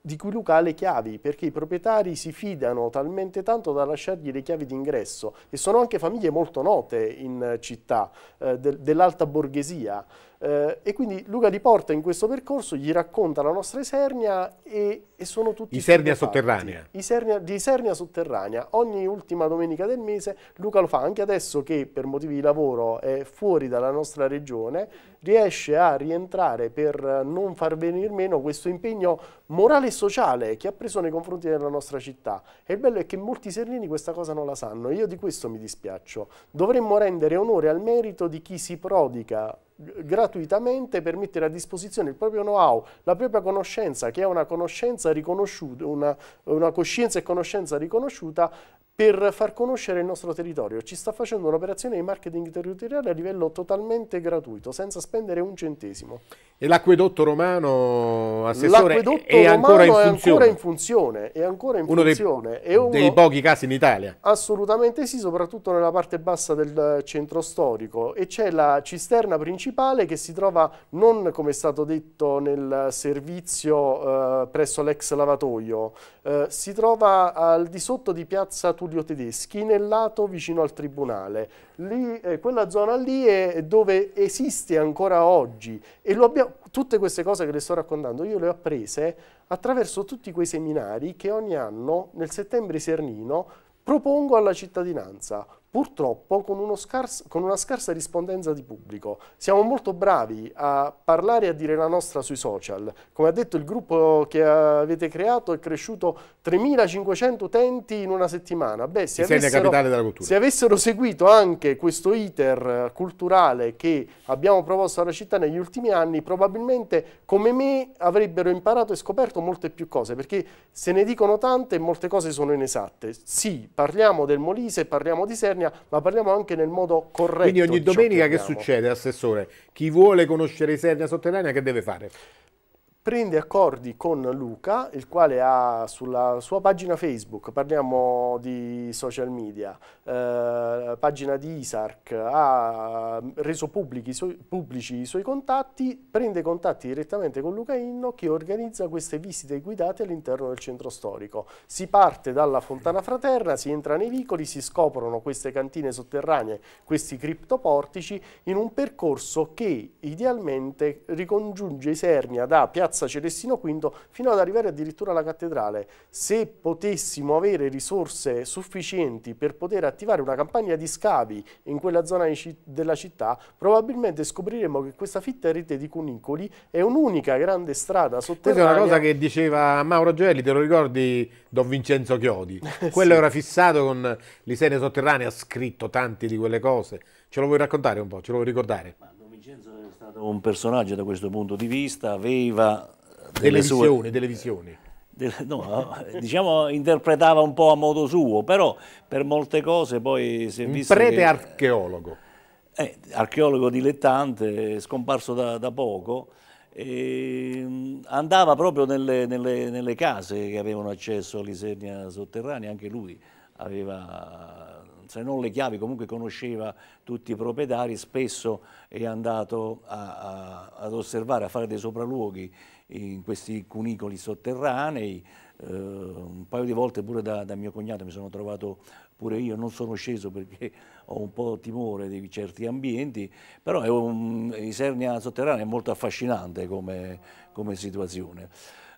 di cui Luca ha le chiavi, perché i proprietari si fidano talmente tanto da lasciargli le chiavi d'ingresso e sono anche famiglie molto note in città, eh, de dell'alta borghesia. Eh, e quindi Luca li porta in questo percorso, gli racconta la nostra Isernia e, e sono tutti... Isernia sotterranea. Isernia, di Isernia sotterranea. Ogni ultima domenica del mese Luca lo fa, anche adesso che per motivi di lavoro è fuori dalla nostra regione, riesce a rientrare per non far venire meno questo impegno morale e sociale che ha preso nei confronti della nostra città. E il bello è che molti sernini questa cosa non la sanno, io di questo mi dispiaccio. Dovremmo rendere onore al merito di chi si prodiga gratuitamente per mettere a disposizione il proprio know-how, la propria conoscenza, che è una conoscenza riconosciuta, una, una coscienza e conoscenza riconosciuta per far conoscere il nostro territorio. Ci sta facendo un'operazione di marketing territoriale a livello totalmente gratuito, senza spendere un centesimo. E l'acquedotto romano, assessore, è, ancora, in è ancora in funzione? È ancora in uno funzione. Dei, uno dei pochi casi in Italia. Assolutamente sì, soprattutto nella parte bassa del eh, centro storico. E c'è la cisterna principale che si trova non, come è stato detto, nel servizio eh, presso l'ex lavatoio, eh, si trova al di sotto di piazza Turco Tullio Tedeschi, nel lato vicino al tribunale. Lì, eh, quella zona lì è dove esiste ancora oggi e abbiamo, tutte queste cose che le sto raccontando io le ho apprese attraverso tutti quei seminari che ogni anno nel settembre Sernino propongo alla cittadinanza purtroppo con, scarso, con, una scarsa rispondenza di pubblico. Siamo molto bravi a parlare e a dire la nostra sui social. Come ha detto il gruppo che avete creato è cresciuto 3.500 utenti in una settimana. Beh, se avessero, se avessero seguito anche questo iter culturale che abbiamo proposto alla città negli ultimi anni, probabilmente come me avrebbero imparato e scoperto molte più cose, perché se ne dicono tante molte cose sono inesatte. Sì, parliamo del Molise, parliamo di Serni, Sardegna, ma parliamo anche nel modo corretto. Quindi ogni domenica che, che succede, Assessore? Chi vuole conoscere i Isernia sotterranea che deve fare? prende accordi con Luca, il quale ha sulla sua pagina Facebook, parliamo di social media, eh, pagina di ISARC, ha reso pubblici, so, pubblici i suoi contatti, prende contatti direttamente con Luca Inno che organizza queste visite guidate all'interno del centro storico. Si parte dalla Fontana Fraterna, si entra nei vicoli, si scoprono queste cantine sotterranee, questi criptoportici, in un percorso che idealmente ricongiunge Isernia da Piazza piazza Celestino V fino ad arrivare addirittura alla cattedrale. Se potessimo avere risorse sufficienti per poter attivare una campagna di scavi in quella zona della città, probabilmente scopriremo che questa fitta rete di cunicoli è un'unica grande strada sotterranea. Questa è una cosa che diceva Mauro Gelli, te lo ricordi Don Vincenzo Chiodi? Quello sì. era fissato con l'Isene sotterranea, ha scritto tante di quelle cose. Ce lo vuoi raccontare un po', ce lo vuoi ricordare? Vincenzo è stato un personaggio da questo punto di vista, aveva delle, delle sue... visioni, delle visioni. No, diciamo interpretava un po' a modo suo, però per molte cose poi si è un visto... Prete che... archeologo. Eh, archeologo dilettante, scomparso da, da poco, eh, andava proprio nelle, nelle, nelle, case che avevano accesso all'Isernia sotterranea, anche lui aveva se cioè, non le chiavi comunque conosceva tutti i proprietari, spesso è andato a, a, ad osservare, a fare dei sopralluoghi in questi cunicoli sotterranei, eh, un paio di volte pure da, da, mio cognato mi sono trovato pure io, non sono sceso perché ho un po' timore di certi ambienti, però un, Isernia sotterranea è molto affascinante come, come situazione.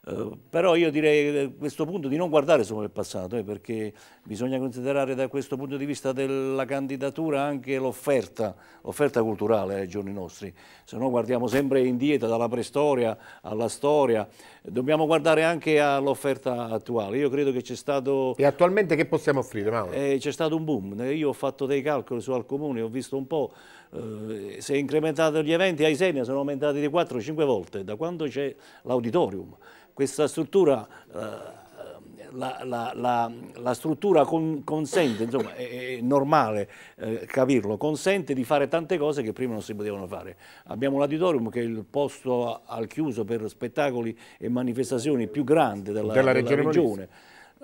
Eh, però io direi a questo punto di non guardare solo nel passato, eh, perché bisogna considerare da questo punto di vista della candidatura anche l'offerta, l'offerta culturale ai giorni nostri. Se no guardiamo sempre indietro, dalla preistoria alla storia, dobbiamo guardare anche all'offerta attuale. Io credo che c'è stato... E attualmente che possiamo offrire, Mauro? Eh, c'è stato un boom. Eh, io ho fatto dei calcoli su al comune, ho visto un po', eh, se è incrementato gli eventi ai Senia sono aumentati di 4-5 volte da quando c'è l'auditorium questa struttura, eh, la, la, la, la, struttura con, consente, insomma è, è normale eh, capirlo, consente di fare tante cose che prima non si potevano fare. Abbiamo l'auditorium che è il posto al chiuso per spettacoli e manifestazioni più grande della, della regione. Della regione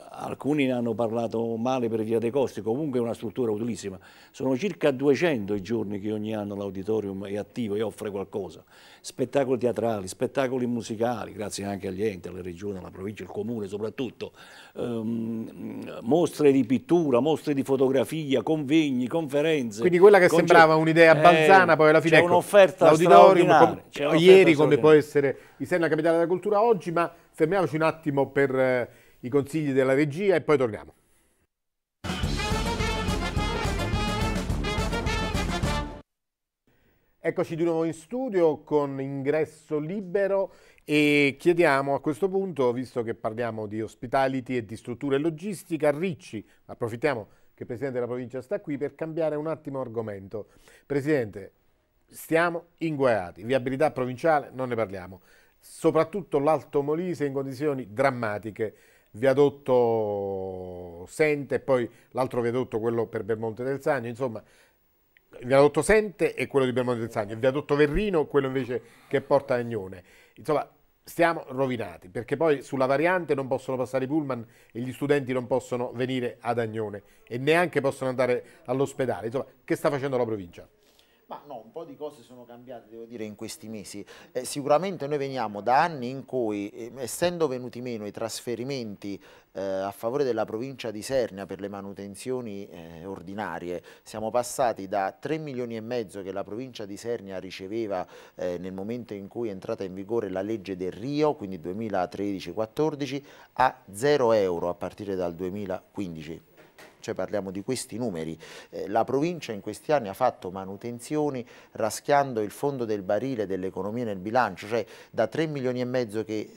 alcuni ne hanno parlato male per via dei costi, comunque è una struttura utilissima. Sono circa 200 i giorni che ogni anno l'auditorium è attivo e offre qualcosa. Spettacoli teatrali, spettacoli musicali, grazie anche agli enti, alle regioni, alla provincia, al comune soprattutto, ehm, mostre di pittura, mostre di fotografia, convegni, conferenze. Quindi quella che sembrava un'idea balzana, eh, poi alla fine ecco, c'è un'offerta straordinaria. com ieri come può essere Iserna Capitale della Cultura oggi, ma fermiamoci un attimo per... Eh, i consigli della regia e poi torniamo. Eccoci di nuovo in studio con ingresso libero e chiediamo a questo punto, visto che parliamo di hospitality e di strutture logistiche, a Ricci, approfittiamo che il Presidente della provincia sta qui, per cambiare un attimo argomento. Presidente, stiamo inguaiati, viabilità provinciale non ne parliamo, soprattutto l'Alto Molise in condizioni drammatiche viadotto Sente e poi l'altro viadotto, quello per Belmonte del Sagno, insomma il viadotto Sente e quello di Belmonte del Sagno, il viadotto Verrino, quello invece che porta Agnone. Insomma, stiamo rovinati, perché poi sulla variante non possono passare i pullman e gli studenti non possono venire ad Agnone e neanche possono andare all'ospedale. Insomma, che sta facendo la provincia? Ma no, un po' di cose sono cambiate, devo dire, in questi mesi. Eh, sicuramente noi veniamo da anni in cui, eh, essendo venuti meno i trasferimenti eh, a favore della provincia di Sernia per le manutenzioni eh, ordinarie, siamo passati da 3 milioni e mezzo che la provincia di Sernia riceveva eh, nel momento in cui è entrata in vigore la legge del Rio, quindi 2013-14, a 0 euro a partire dal 2015 cioè parliamo di questi numeri, eh, la provincia in questi anni ha fatto manutenzioni raschiando il fondo del barile dell'economia nel bilancio, cioè da 3 milioni e mezzo che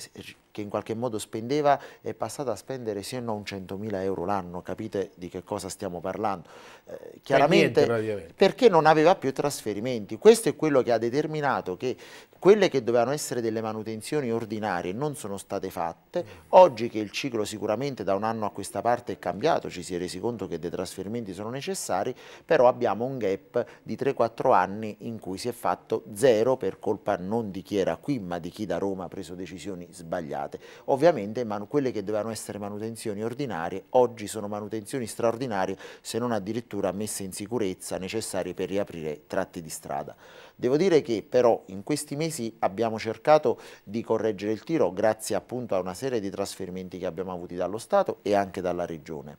che in qualche modo spendeva è passata a spendere se non 100.000 euro l'anno, capite di che cosa stiamo parlando? Eh, chiaramente perché non aveva più trasferimenti, questo è quello che ha determinato che quelle che dovevano essere delle manutenzioni ordinarie non sono state fatte, mm. oggi che il ciclo sicuramente da un anno a questa parte è cambiato, ci si è resi conto che dei trasferimenti sono necessari, però abbiamo un gap di 3-4 anni in cui si è fatto zero per colpa non di chi era qui ma di chi da Roma ha preso decisioni sbagliate complicate. Ovviamente quelle che dovevano essere manutenzioni ordinarie oggi sono manutenzioni straordinarie se non addirittura messe in sicurezza necessarie per riaprire tratti di strada. Devo dire che però in questi mesi abbiamo cercato di correggere il tiro grazie appunto a una serie di trasferimenti che abbiamo avuti dallo Stato e anche dalla Regione.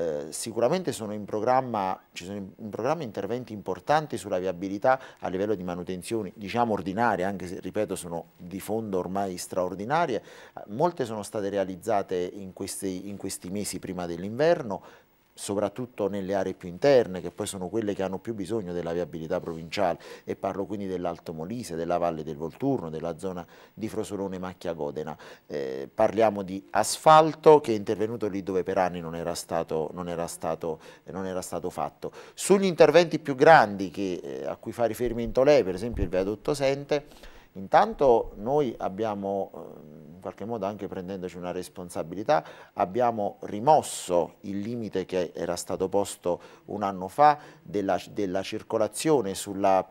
Eh, sicuramente sono in programma, ci sono in programma interventi importanti sulla viabilità a livello di manutenzioni, diciamo ordinarie, anche se, ripeto, sono di fondo ormai straordinarie. Eh, molte sono state realizzate in questi, in questi mesi prima dell'inverno, soprattutto nelle aree più interne, che poi sono quelle che hanno più bisogno della viabilità provinciale, e parlo quindi dell'Alto Molise, della Valle del Volturno, della zona di Frosolone Macchia Godena. Eh, parliamo di asfalto che è intervenuto lì dove per anni non era stato, non era stato, non era stato fatto. Sugli interventi più grandi che, eh, a cui fa riferimento lei, per esempio il viadotto Sente, Intanto noi abbiamo, eh, in qualche modo anche prendendoci una responsabilità, abbiamo rimosso il limite che era stato posto un anno fa della, della circolazione sulla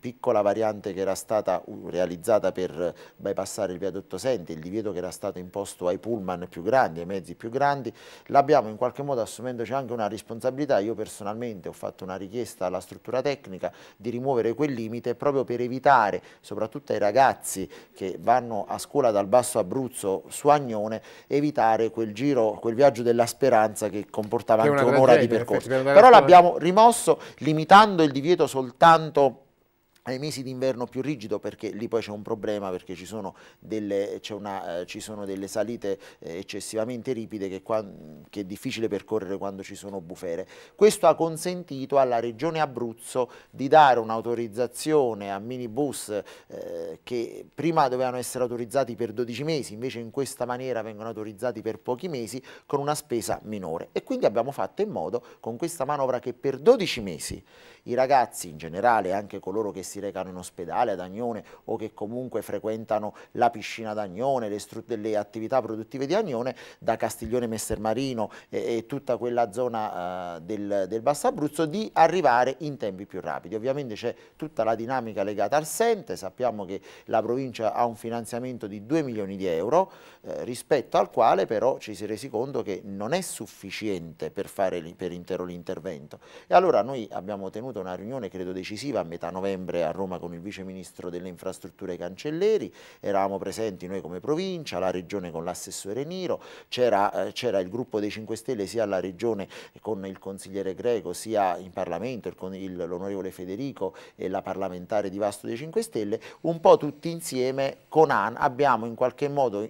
piccola variante che era stata realizzata per bypassare il viadotto Senti, il divieto che era stato imposto ai pullman più grandi, ai mezzi più grandi, l'abbiamo in qualche modo assumendoci anche una responsabilità, io personalmente ho fatto una richiesta alla struttura tecnica di rimuovere quel limite proprio per evitare, soprattutto ai ragazzi, ragazzi che vanno a scuola dal Basso Abruzzo su Agnone evitare quel giro, quel viaggio della speranza che comportava che anche un'ora di percorso. Però l'abbiamo rimosso limitando il divieto soltanto ai mesi d'inverno più rigido perché lì poi c'è un problema perché ci sono delle, una, eh, ci sono delle salite eh, eccessivamente ripide che, qua, che, è difficile percorrere quando ci sono bufere. Questo ha consentito alla Regione Abruzzo di dare un'autorizzazione a minibus eh, che prima dovevano essere autorizzati per 12 mesi, invece in questa maniera vengono autorizzati per pochi mesi con una spesa minore e quindi abbiamo fatto in modo con questa manovra che per 12 mesi i ragazzi in generale, anche coloro che si recano in ospedale ad Agnone o che comunque frequentano la piscina ad Agnone, le, le attività produttive di Agnone, da Castiglione Messermarino e, e tutta quella zona eh, del, del Basso Abruzzo, di arrivare in tempi più rapidi. Ovviamente c'è tutta la dinamica legata al Sente, sappiamo che la provincia ha un finanziamento di 2 milioni di euro, eh, rispetto al quale però ci si è resi conto che non è sufficiente per fare per intero l'intervento. E allora noi abbiamo tenuto tenuta una riunione credo decisiva a metà novembre a Roma con il Vice Ministro delle Infrastrutture Cancelleri, eravamo presenti noi come provincia, la Regione con l'assessore Niro, c'era eh, il gruppo dei 5 Stelle sia alla Regione con il consigliere Greco sia in Parlamento con l'onorevole Federico e la parlamentare di Vasto dei 5 Stelle, un po' tutti insieme con AN abbiamo in qualche modo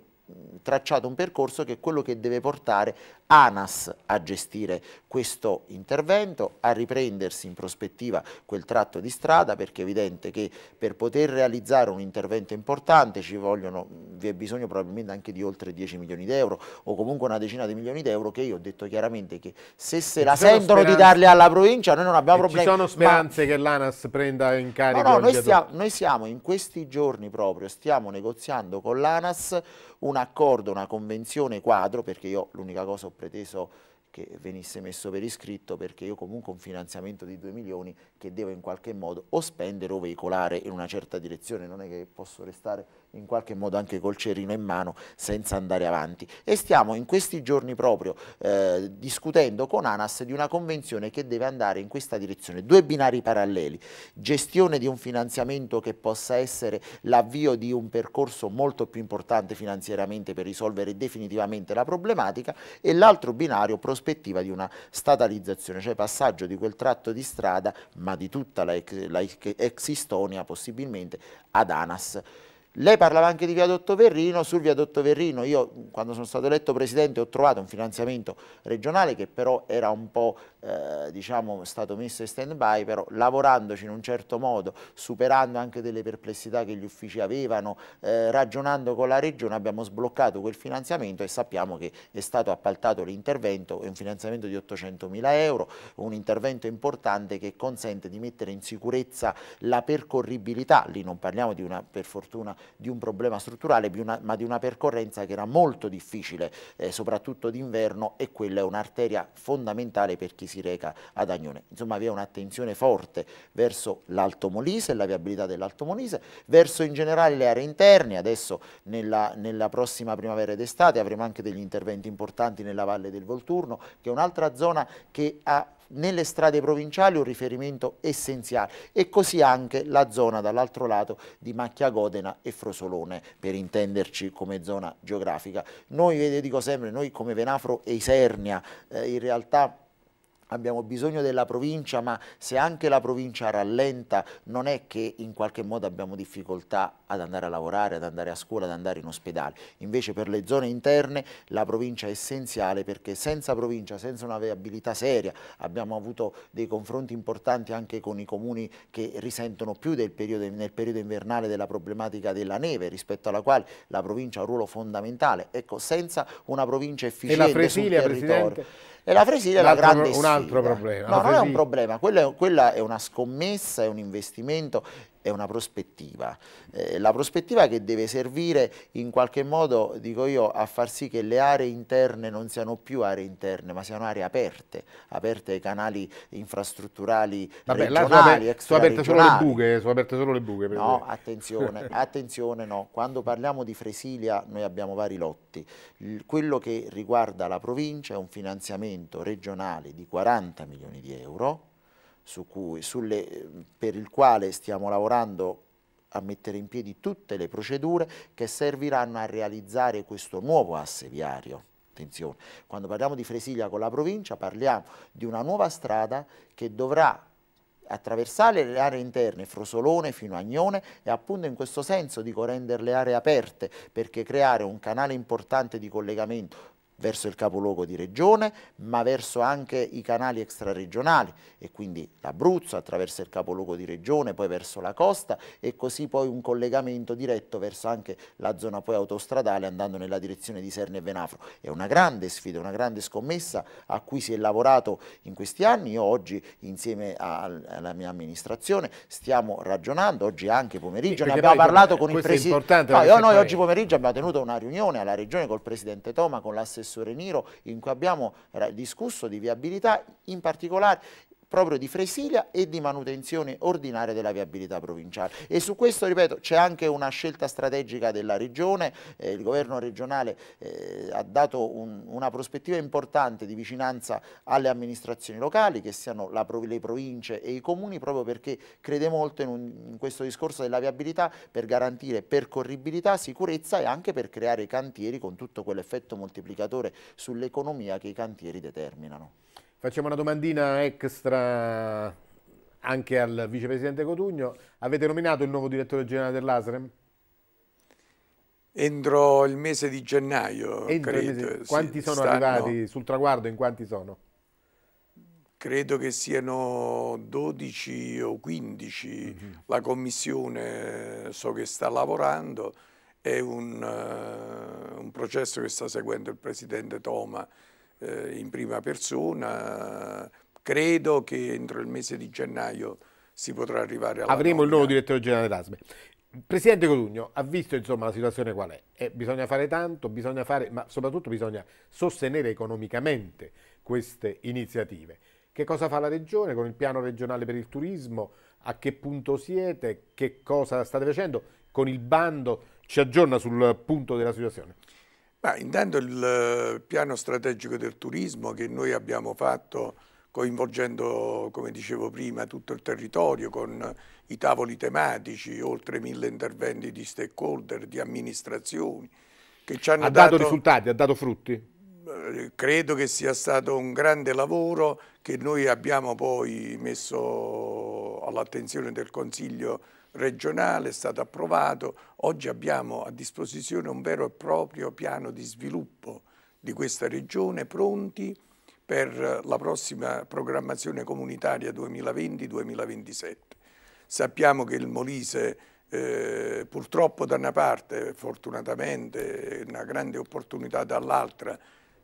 tracciato un percorso che è quello che deve portare ANAS a gestire questo intervento, a riprendersi in prospettiva quel tratto di strada perché è evidente che per poter realizzare un intervento importante ci vogliono, vi è bisogno probabilmente anche di oltre 10 milioni di euro o comunque una decina di milioni di euro che io ho detto chiaramente che se se la sentono speranze, di darle alla provincia noi non abbiamo problemi. Ci sono speranze ma, che l'ANAS prenda in carico? No, no noi, stiamo, noi siamo in questi giorni proprio, stiamo negoziando con l'ANAS un accordo, una convenzione quadro perché io l'unica cosa ho preteso che venisse messo per iscritto perché io comunque ho un finanziamento di 2 milioni che devo in qualche modo o spendere o veicolare in una certa direzione, non è che posso restare in qualche modo anche col cerino in mano senza andare avanti e stiamo in questi giorni proprio eh, discutendo con ANAS di una convenzione che deve andare in questa direzione, due binari paralleli, gestione di un finanziamento che possa essere l'avvio di un percorso molto più importante finanziariamente per risolvere definitivamente la problematica e l'altro binario prospettiva di una statalizzazione, cioè passaggio di quel tratto di strada ma di tutta la ex, la ex Estonia possibilmente ad ANAS. Lei parlava anche di viadotto Verrino, sul viadotto Verrino io quando sono stato eletto presidente ho trovato un finanziamento regionale che però era un po' Eh, diciamo, stato messo in stand by, però lavorandoci in un certo modo, superando anche delle perplessità che gli uffici avevano, eh, ragionando con la Regione abbiamo sbloccato quel finanziamento e sappiamo che è stato appaltato l'intervento, è un finanziamento di 800 mila euro, un intervento importante che consente di mettere in sicurezza la percorribilità, lì non parliamo di una, per fortuna di un problema strutturale, ma di una percorrenza che era molto difficile, eh, soprattutto d'inverno e quella è un'arteria fondamentale per chi si reca ad Agnone. Insomma vi è un'attenzione forte verso l'Alto Molise, la viabilità dell'Alto Molise, verso in generale le aree interne, adesso nella, nella prossima primavera ed estate avremo anche degli interventi importanti nella Valle del Volturno, che è un'altra zona che ha nelle strade provinciali un riferimento essenziale e così anche la zona dall'altro lato di Macchia Godena e Frosolone per intenderci come zona geografica. Noi, vede, dico sempre, noi come Venafro e Isernia eh, in realtà abbiamo bisogno della provincia, ma se anche la provincia rallenta non è che in qualche modo abbiamo difficoltà ad andare a lavorare, ad andare a scuola, ad andare in ospedale. Invece per le zone interne la provincia è essenziale perché senza provincia, senza una viabilità seria, abbiamo avuto dei confronti importanti anche con i comuni che risentono più periodo, nel periodo invernale della problematica della neve rispetto alla quale la provincia ha un ruolo fondamentale. Ecco, senza una provincia efficiente e la Presilia, sul territorio... Presidente? E la Fresina è la grande pro, Un altro problema. No, non è un problema, quella è, quella è, una scommessa, è un investimento, è una prospettiva, eh, la prospettiva che deve servire in qualche modo, dico io, a far sì che le aree interne non siano più aree interne, ma siano aree aperte, aperte ai canali infrastrutturali Vabbè, regionali, sono aperte, sono aperte, buche, sono aperte solo le buche. no, te. attenzione, attenzione no, quando parliamo di Fresilia noi abbiamo vari lotti, Il, quello che riguarda la provincia è un finanziamento regionale di 40 milioni di euro, su cui, sulle, per il quale stiamo lavorando a mettere in piedi tutte le procedure che serviranno a realizzare questo nuovo asse viario. Attenzione, quando parliamo di Fresiglia con la provincia parliamo di una nuova strada che dovrà attraversare le aree interne, Frosolone fino a Agnone e appunto in questo senso dico rendere le aree aperte perché creare un canale importante di collegamento verso il capoluogo di regione, ma verso anche i canali extraregionali e quindi l'Abruzzo attraverso il capoluogo di regione, poi verso la costa e così poi un collegamento diretto verso anche la zona poi autostradale andando nella direzione di Serne e Venafro. È una grande sfida, una grande scommessa a cui si è lavorato in questi anni. Io oggi insieme alla mia amministrazione stiamo ragionando, oggi anche pomeriggio, ne abbiamo parlato con il Presidente. No, noi oggi pomeriggio abbiamo tenuto una riunione alla Regione col Presidente Toma, con l'assessore professore Niro in cui abbiamo eh, discusso di viabilità, in particolare proprio di Fresilia e di manutenzione ordinaria della viabilità provinciale. E su questo, ripeto, c'è anche una scelta strategica della Regione, eh, il governo regionale eh, ha dato un, una prospettiva importante di vicinanza alle amministrazioni locali, che siano la, le province e i comuni, proprio perché crede molto in, un, in questo discorso della viabilità per garantire percorribilità, sicurezza e anche per creare cantieri con tutto quell'effetto moltiplicatore sull'economia che i cantieri determinano. Facciamo una domandina extra anche al vicepresidente Cotugno. Avete nominato il nuovo direttore generale dell'ASREM? Entro il mese di gennaio, Entro credo. Quanti sì, sono stanno... arrivati sul traguardo? In quanti sono? Credo che siano 12 o 15. Mm -hmm. La commissione eh, so che sta lavorando. È un, uh, un processo che sta seguendo il presidente Toma eh, in prima persona. Credo che entro il mese di gennaio si potrà arrivare alla Avremo nomina. il nuovo direttore generale d'ASME. Presidente Codugno, ha visto insomma la situazione qual è? Eh, bisogna fare tanto, bisogna fare, ma soprattutto bisogna sostenere economicamente queste iniziative. Che cosa fa la Regione con il piano regionale per il turismo? A che punto siete? Che cosa state facendo? Con il bando ci aggiorna sul punto della situazione? Ma intanto il eh, piano strategico del turismo che noi abbiamo fatto coinvolgendo, come dicevo prima, tutto il territorio con i tavoli tematici, oltre mille interventi di stakeholder, di amministrazioni. Che ci hanno ha dato, dato risultati, ha dato frutti? Eh, credo che sia stato un grande lavoro che noi abbiamo poi messo all'attenzione del Consiglio regionale, è stato approvato, oggi abbiamo a disposizione un vero e proprio piano di sviluppo di questa regione pronti per la prossima programmazione comunitaria 2020-2027. Sappiamo che il Molise eh, purtroppo da una parte, fortunatamente, una grande opportunità dall'altra,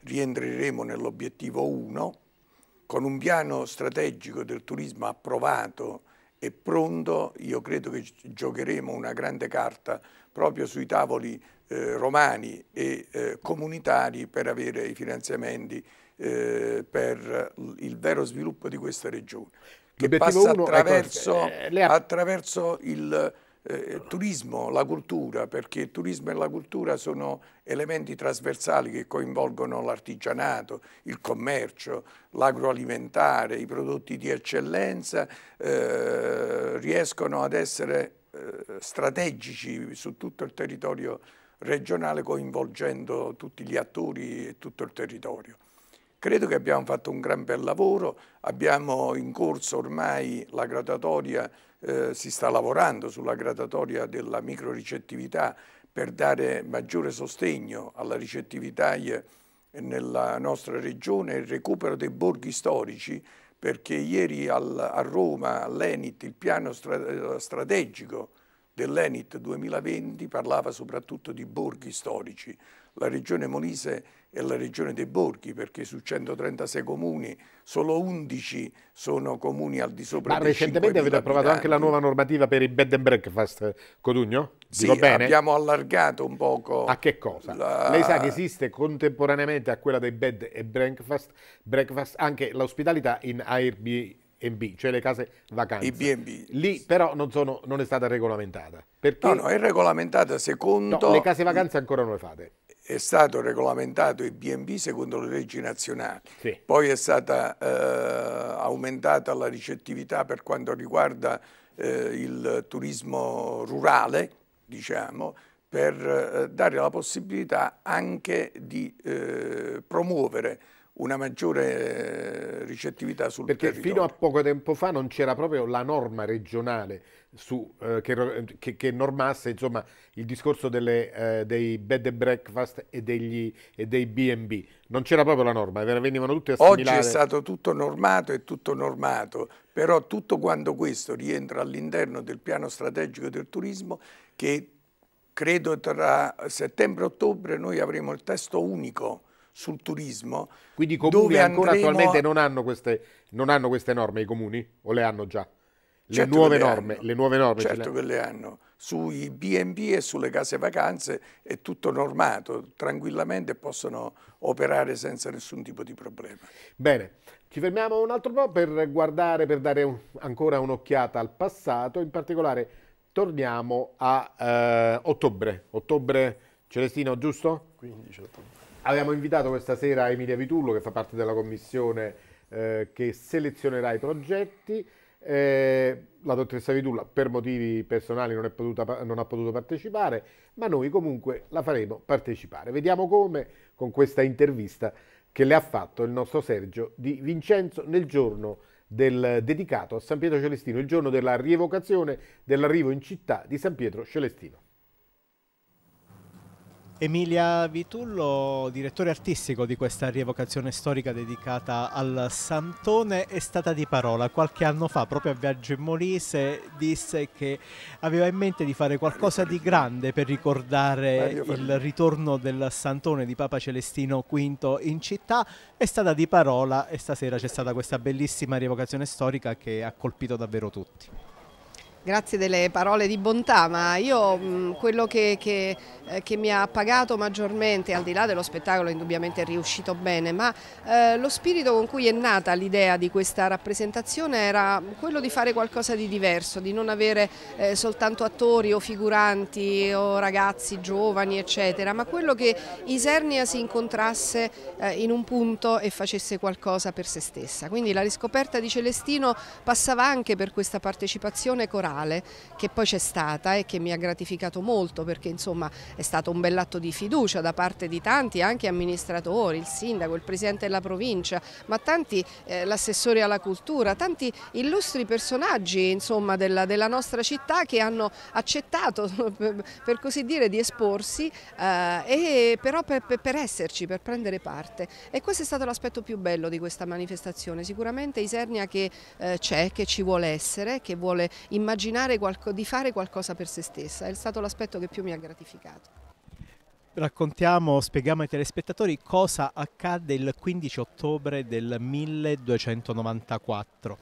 rientreremo nell'obiettivo 1 con un piano strategico del turismo approvato è pronto, io credo che giocheremo una grande carta proprio sui tavoli eh, romani e eh, comunitari per avere i finanziamenti eh, per il vero sviluppo di questa regione, che L'obiettivo passa attraverso, eh, attraverso il eh, eh, turismo, la cultura, perché il turismo e la cultura sono elementi trasversali che coinvolgono l'artigianato, il commercio, l'agroalimentare, i prodotti di eccellenza, eh, riescono ad essere eh, strategici su tutto il territorio regionale coinvolgendo tutti gli attori e tutto il territorio. Credo che abbiamo fatto un gran bel lavoro, abbiamo in corso ormai la graduatoria eh, si sta lavorando sulla gradatoria della microricettività per dare maggiore sostegno alla ricettività eh, nella nostra regione e il recupero dei borghi storici perché ieri al, a Roma, all'Enit, il piano stra strategico dell'Enit 2020 parlava soprattutto di borghi storici. La regione Molise è la regione dei borghi perché su 136 comuni solo 11 sono comuni al di sopra Ma dei recentemente avete approvato anche la nuova normativa per i bed and breakfast, Codugno? Dico sì, bene? abbiamo allargato un poco. A che cosa? La... Lei sa che esiste contemporaneamente a quella dei bed and breakfast, breakfast anche l'ospitalità in Airbnb B, cioè le case vacanze. I B&B. Lì però non, sono, non, è stata regolamentata. Perché no, no, è regolamentata secondo... No, le case vacanze ancora non le fate. È stato regolamentato i B&B secondo le leggi nazionali. Sì. Poi è stata eh, aumentata la ricettività per quanto riguarda eh, il turismo rurale, diciamo, per eh, dare la possibilità anche di eh, promuovere una maggiore eh, ricettività sul Perché territorio. fino a poco tempo fa non c'era proprio la norma regionale su, eh, che, che, che, normasse insomma, il discorso delle, eh, dei bed and breakfast e, degli, e dei B&B. Non c'era proprio la norma, venivano tutte assimilate. Oggi è stato tutto normato e tutto normato, però tutto quanto questo rientra all'interno del piano strategico del turismo che credo tra settembre e ottobre noi avremo il testo unico sul turismo. Quindi i comuni ancora andremo... attualmente non hanno, queste, non hanno, queste, norme, i comuni? O le hanno già? Le, certo nuove, norme, le nuove, norme, Certo che le hanno. Sui B&B e sulle case vacanze è tutto normato, tranquillamente possono operare senza nessun tipo di problema. Bene, ci fermiamo un altro po' per guardare, per dare un, ancora un'occhiata al passato, in particolare torniamo a eh, ottobre, ottobre Celestino, giusto? 15 ottobre. Abbiamo invitato questa sera Emilia Vitullo che fa parte della commissione eh, che selezionerà i progetti. Eh, la dottoressa Vitullo per motivi personali non, potuta, non, ha potuto partecipare, ma noi comunque la faremo partecipare. Vediamo come con questa intervista che le ha fatto il nostro Sergio di Vincenzo nel giorno del, dedicato a San Pietro Celestino, il giorno della rievocazione dell'arrivo in città di San Pietro Celestino. Emilia Vitullo, direttore artistico di questa rievocazione storica dedicata al Santone, è stata di parola. Qualche anno fa, proprio a Viaggio in Molise, disse che aveva in mente di fare qualcosa di grande per ricordare il ritorno del Santone di Papa Celestino V in città. È stata di parola e stasera c'è stata questa bellissima rievocazione storica che ha colpito davvero tutti. Grazie delle parole di bontà, ma io mh, mm, quello che, che, eh, che, mi ha pagato maggiormente, al di là dello spettacolo indubbiamente è riuscito bene, ma eh, lo spirito con cui è nata l'idea di questa rappresentazione era quello di fare qualcosa di diverso, di non avere eh, soltanto attori o figuranti o ragazzi giovani eccetera, ma quello che Isernia si incontrasse eh, in un punto e facesse qualcosa per se stessa. Quindi la riscoperta di Celestino passava anche per questa partecipazione corale ufficiale che poi c'è stata e che mi ha gratificato molto perché insomma è stato un bell'atto di fiducia da parte di tanti, anche amministratori, il sindaco, il presidente della provincia, ma tanti eh, l'assessore alla cultura, tanti illustri personaggi insomma, della, della, nostra città che hanno accettato per così dire di esporsi eh, e però per, per esserci, per prendere parte e questo è stato l'aspetto più bello di questa manifestazione, sicuramente Isernia che eh, c'è, che ci vuole essere, che vuole immaginare immaginare di fare qualcosa per se stessa, è stato l'aspetto che più mi ha gratificato. Raccontiamo, spieghiamo ai telespettatori cosa accadde il 15 ottobre del 1294.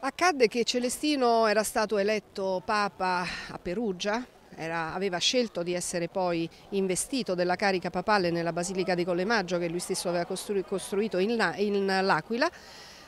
Accadde che Celestino era stato eletto Papa a Perugia, era, aveva scelto di essere poi investito della carica papale nella Basilica di Collemaggio che lui stesso aveva costruito in L'Aquila.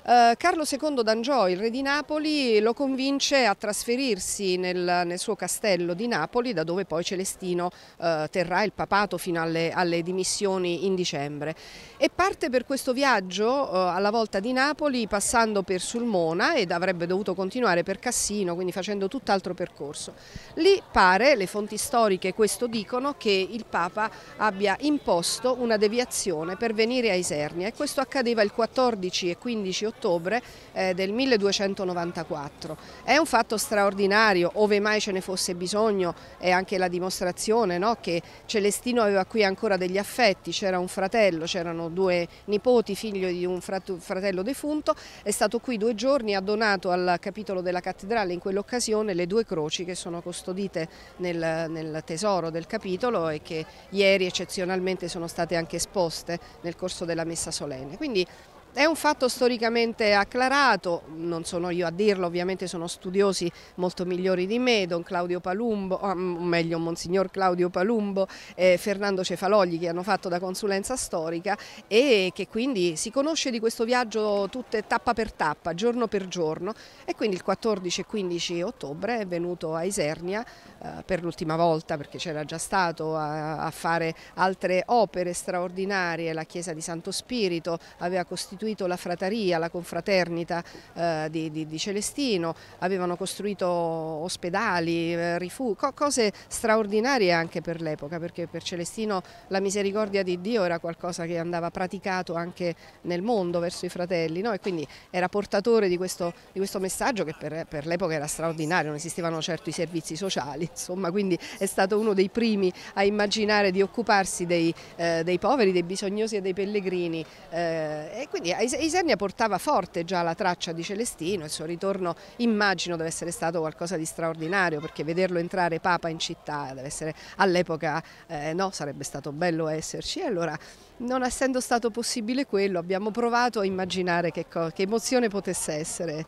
Eh, Carlo II d'Angiò, il re di Napoli, lo convince a trasferirsi nel, nel, suo castello di Napoli da dove poi Celestino eh, terrà il papato fino alle, alle, dimissioni in dicembre e parte per questo viaggio eh, alla volta di Napoli passando per Sulmona ed avrebbe dovuto continuare per Cassino quindi facendo tutt'altro percorso. Lì pare, le fonti storiche questo dicono, che il Papa abbia imposto una deviazione per venire a Isernia e questo accadeva il 14 e 15 ottobre ottobre eh, del 1294. È un fatto straordinario, ove mai ce ne fosse bisogno, è anche la dimostrazione no? che Celestino aveva qui ancora degli affetti, c'era un fratello, c'erano due nipoti, figlio di un fratello defunto, è stato qui due giorni, ha donato al capitolo della cattedrale in quell'occasione le due croci che sono custodite nel, nel tesoro del capitolo e che ieri eccezionalmente sono state anche esposte nel corso della messa solenne. Quindi è un fatto storicamente acclarato, non sono io a dirlo, ovviamente sono studiosi molto migliori di me, Don Claudio Palumbo, ah, o meglio Monsignor Claudio Palumbo e Fernando Cefalogli che hanno fatto da consulenza storica e che quindi si conosce di questo viaggio tutte tappa per tappa, giorno per giorno e quindi il 14 e 15 ottobre è venuto a Isernia eh, per l'ultima volta perché c'era già stato a, a fare altre opere straordinarie, la chiesa di Santo Spirito aveva costituito istituito la frateria, la confraternita eh, di, di, di, Celestino, avevano costruito ospedali, eh, rifugi, co cose straordinarie anche per l'epoca, perché per Celestino la misericordia di Dio era qualcosa che andava praticato anche nel mondo verso i fratelli no? e quindi era portatore di questo, di questo messaggio che per, per l'epoca era straordinario, non esistevano certo i servizi sociali, insomma, quindi è stato uno dei primi a immaginare di occuparsi dei, eh, dei poveri, dei bisognosi e dei pellegrini eh, e quindi Isernia. Isernia portava forte già la traccia di Celestino, il suo ritorno immagino deve essere stato qualcosa di straordinario perché vederlo entrare Papa in città deve essere all'epoca eh, no, sarebbe stato bello esserci e allora non essendo stato possibile quello abbiamo provato a immaginare che, che emozione potesse essere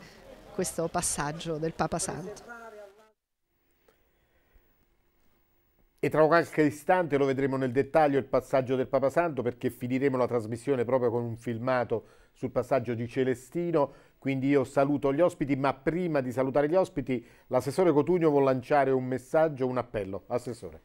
questo passaggio del Papa Santo. E tra qualche istante lo vedremo nel dettaglio il passaggio del Papa Santo perché finiremo la trasmissione proprio con un filmato sul passaggio di Celestino. Quindi io saluto gli ospiti, ma prima di salutare gli ospiti l'assessore Cotugno vuole lanciare un messaggio, un appello. Assessore.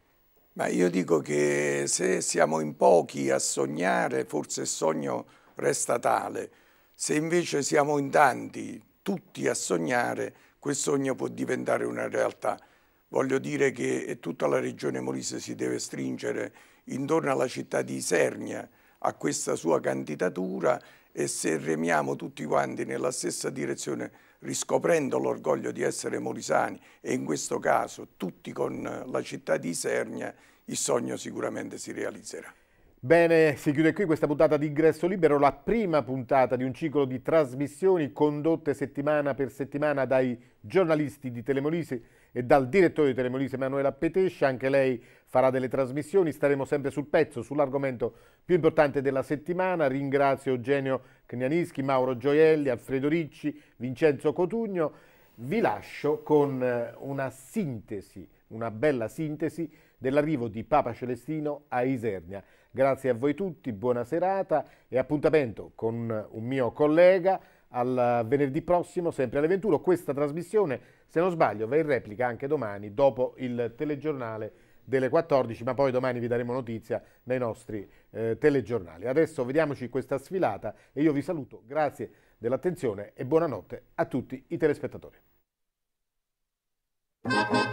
Ma io dico che se siamo in pochi a sognare, forse il sogno resta tale. Se invece siamo in tanti, tutti a sognare, quel sogno può diventare una realtà voglio dire che tutta la regione Molise si deve stringere intorno alla città di Isernia, a questa sua candidatura e se remiamo tutti quanti nella stessa direzione riscoprendo l'orgoglio di essere molisani e in questo caso tutti con la città di Isernia, il sogno sicuramente si realizzerà. Bene, si chiude qui questa puntata di Ingresso Libero, la prima puntata di un ciclo di trasmissioni condotte settimana per settimana dai giornalisti di Telemolise e dal direttore di Telemolise Emanuela Petescia, anche lei farà delle trasmissioni, staremo sempre sul pezzo, sull'argomento più importante della settimana, ringrazio Eugenio Cnianischi, Mauro Gioielli, Alfredo Ricci, Vincenzo Cotugno, vi lascio con eh, una sintesi, una bella sintesi dell'arrivo di Papa Celestino a Isernia. Grazie a voi tutti, buona serata e appuntamento con un mio collega al venerdì prossimo, sempre alle 21. Questa trasmissione se non sbaglio va in replica anche domani dopo il telegiornale delle 14, ma poi domani vi daremo notizia nei nostri eh, telegiornali. Adesso vediamoci questa sfilata e io vi saluto, grazie dell'attenzione e buonanotte a tutti i telespettatori. Thank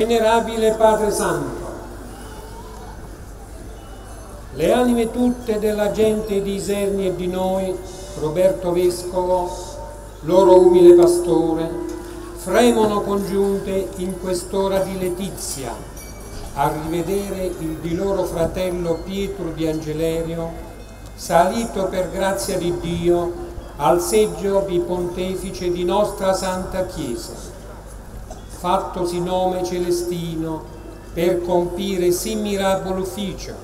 Venerabile Padre Santo, le anime tutte della gente di Iserni e di noi, Roberto Vescovo, loro umile pastore, fremono congiunte in quest'ora di letizia a rivedere il di loro fratello Pietro di Angelerio, salito per grazia di Dio al seggio di pontefice di nostra Santa Chiesa fattosi nome Celestino, per compire sì mirabile ufficio,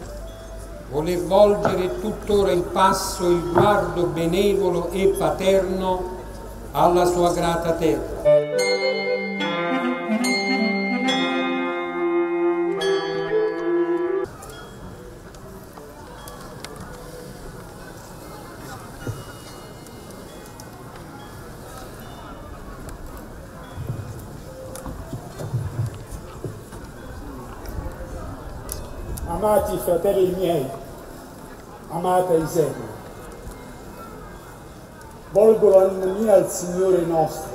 voler volgere tuttora il passo, il guardo benevolo e paterno alla sua grata terra Amati fratelli miei, amata Isedia, volgo l'anima mia al Signore nostro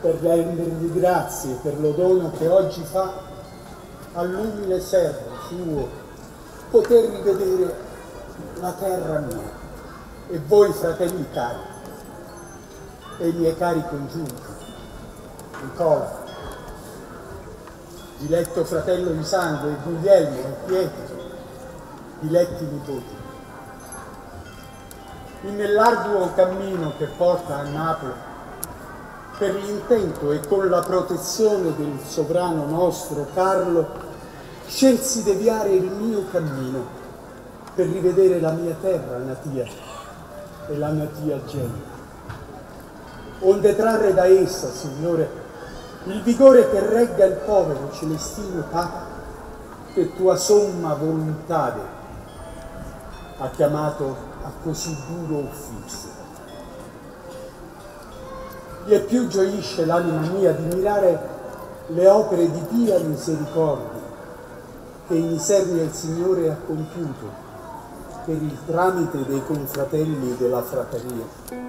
per rendergli grazie per lo dono che oggi fa all'umile servo suo poter rivedere la terra mia e voi fratelli cari e i miei cari congiunti Nicola, diletto fratello di sangue, Guglielmo, Pietro, diletti nipoti. E nell'arduo cammino che porta a Napoli, per l'intento e con la protezione del sovrano nostro Carlo, scelsi deviare il mio cammino per rivedere la mia terra natia e la natia gente. Onde trarre da essa, Signore, il vigore che regga il povero celestino Papa, che tua somma volontade ha chiamato a così duro ufficio. E più gioisce l'anima mia di mirare le opere di Pia misericordia che in miseria il Signore ha compiuto per il tramite dei confratelli della frateria.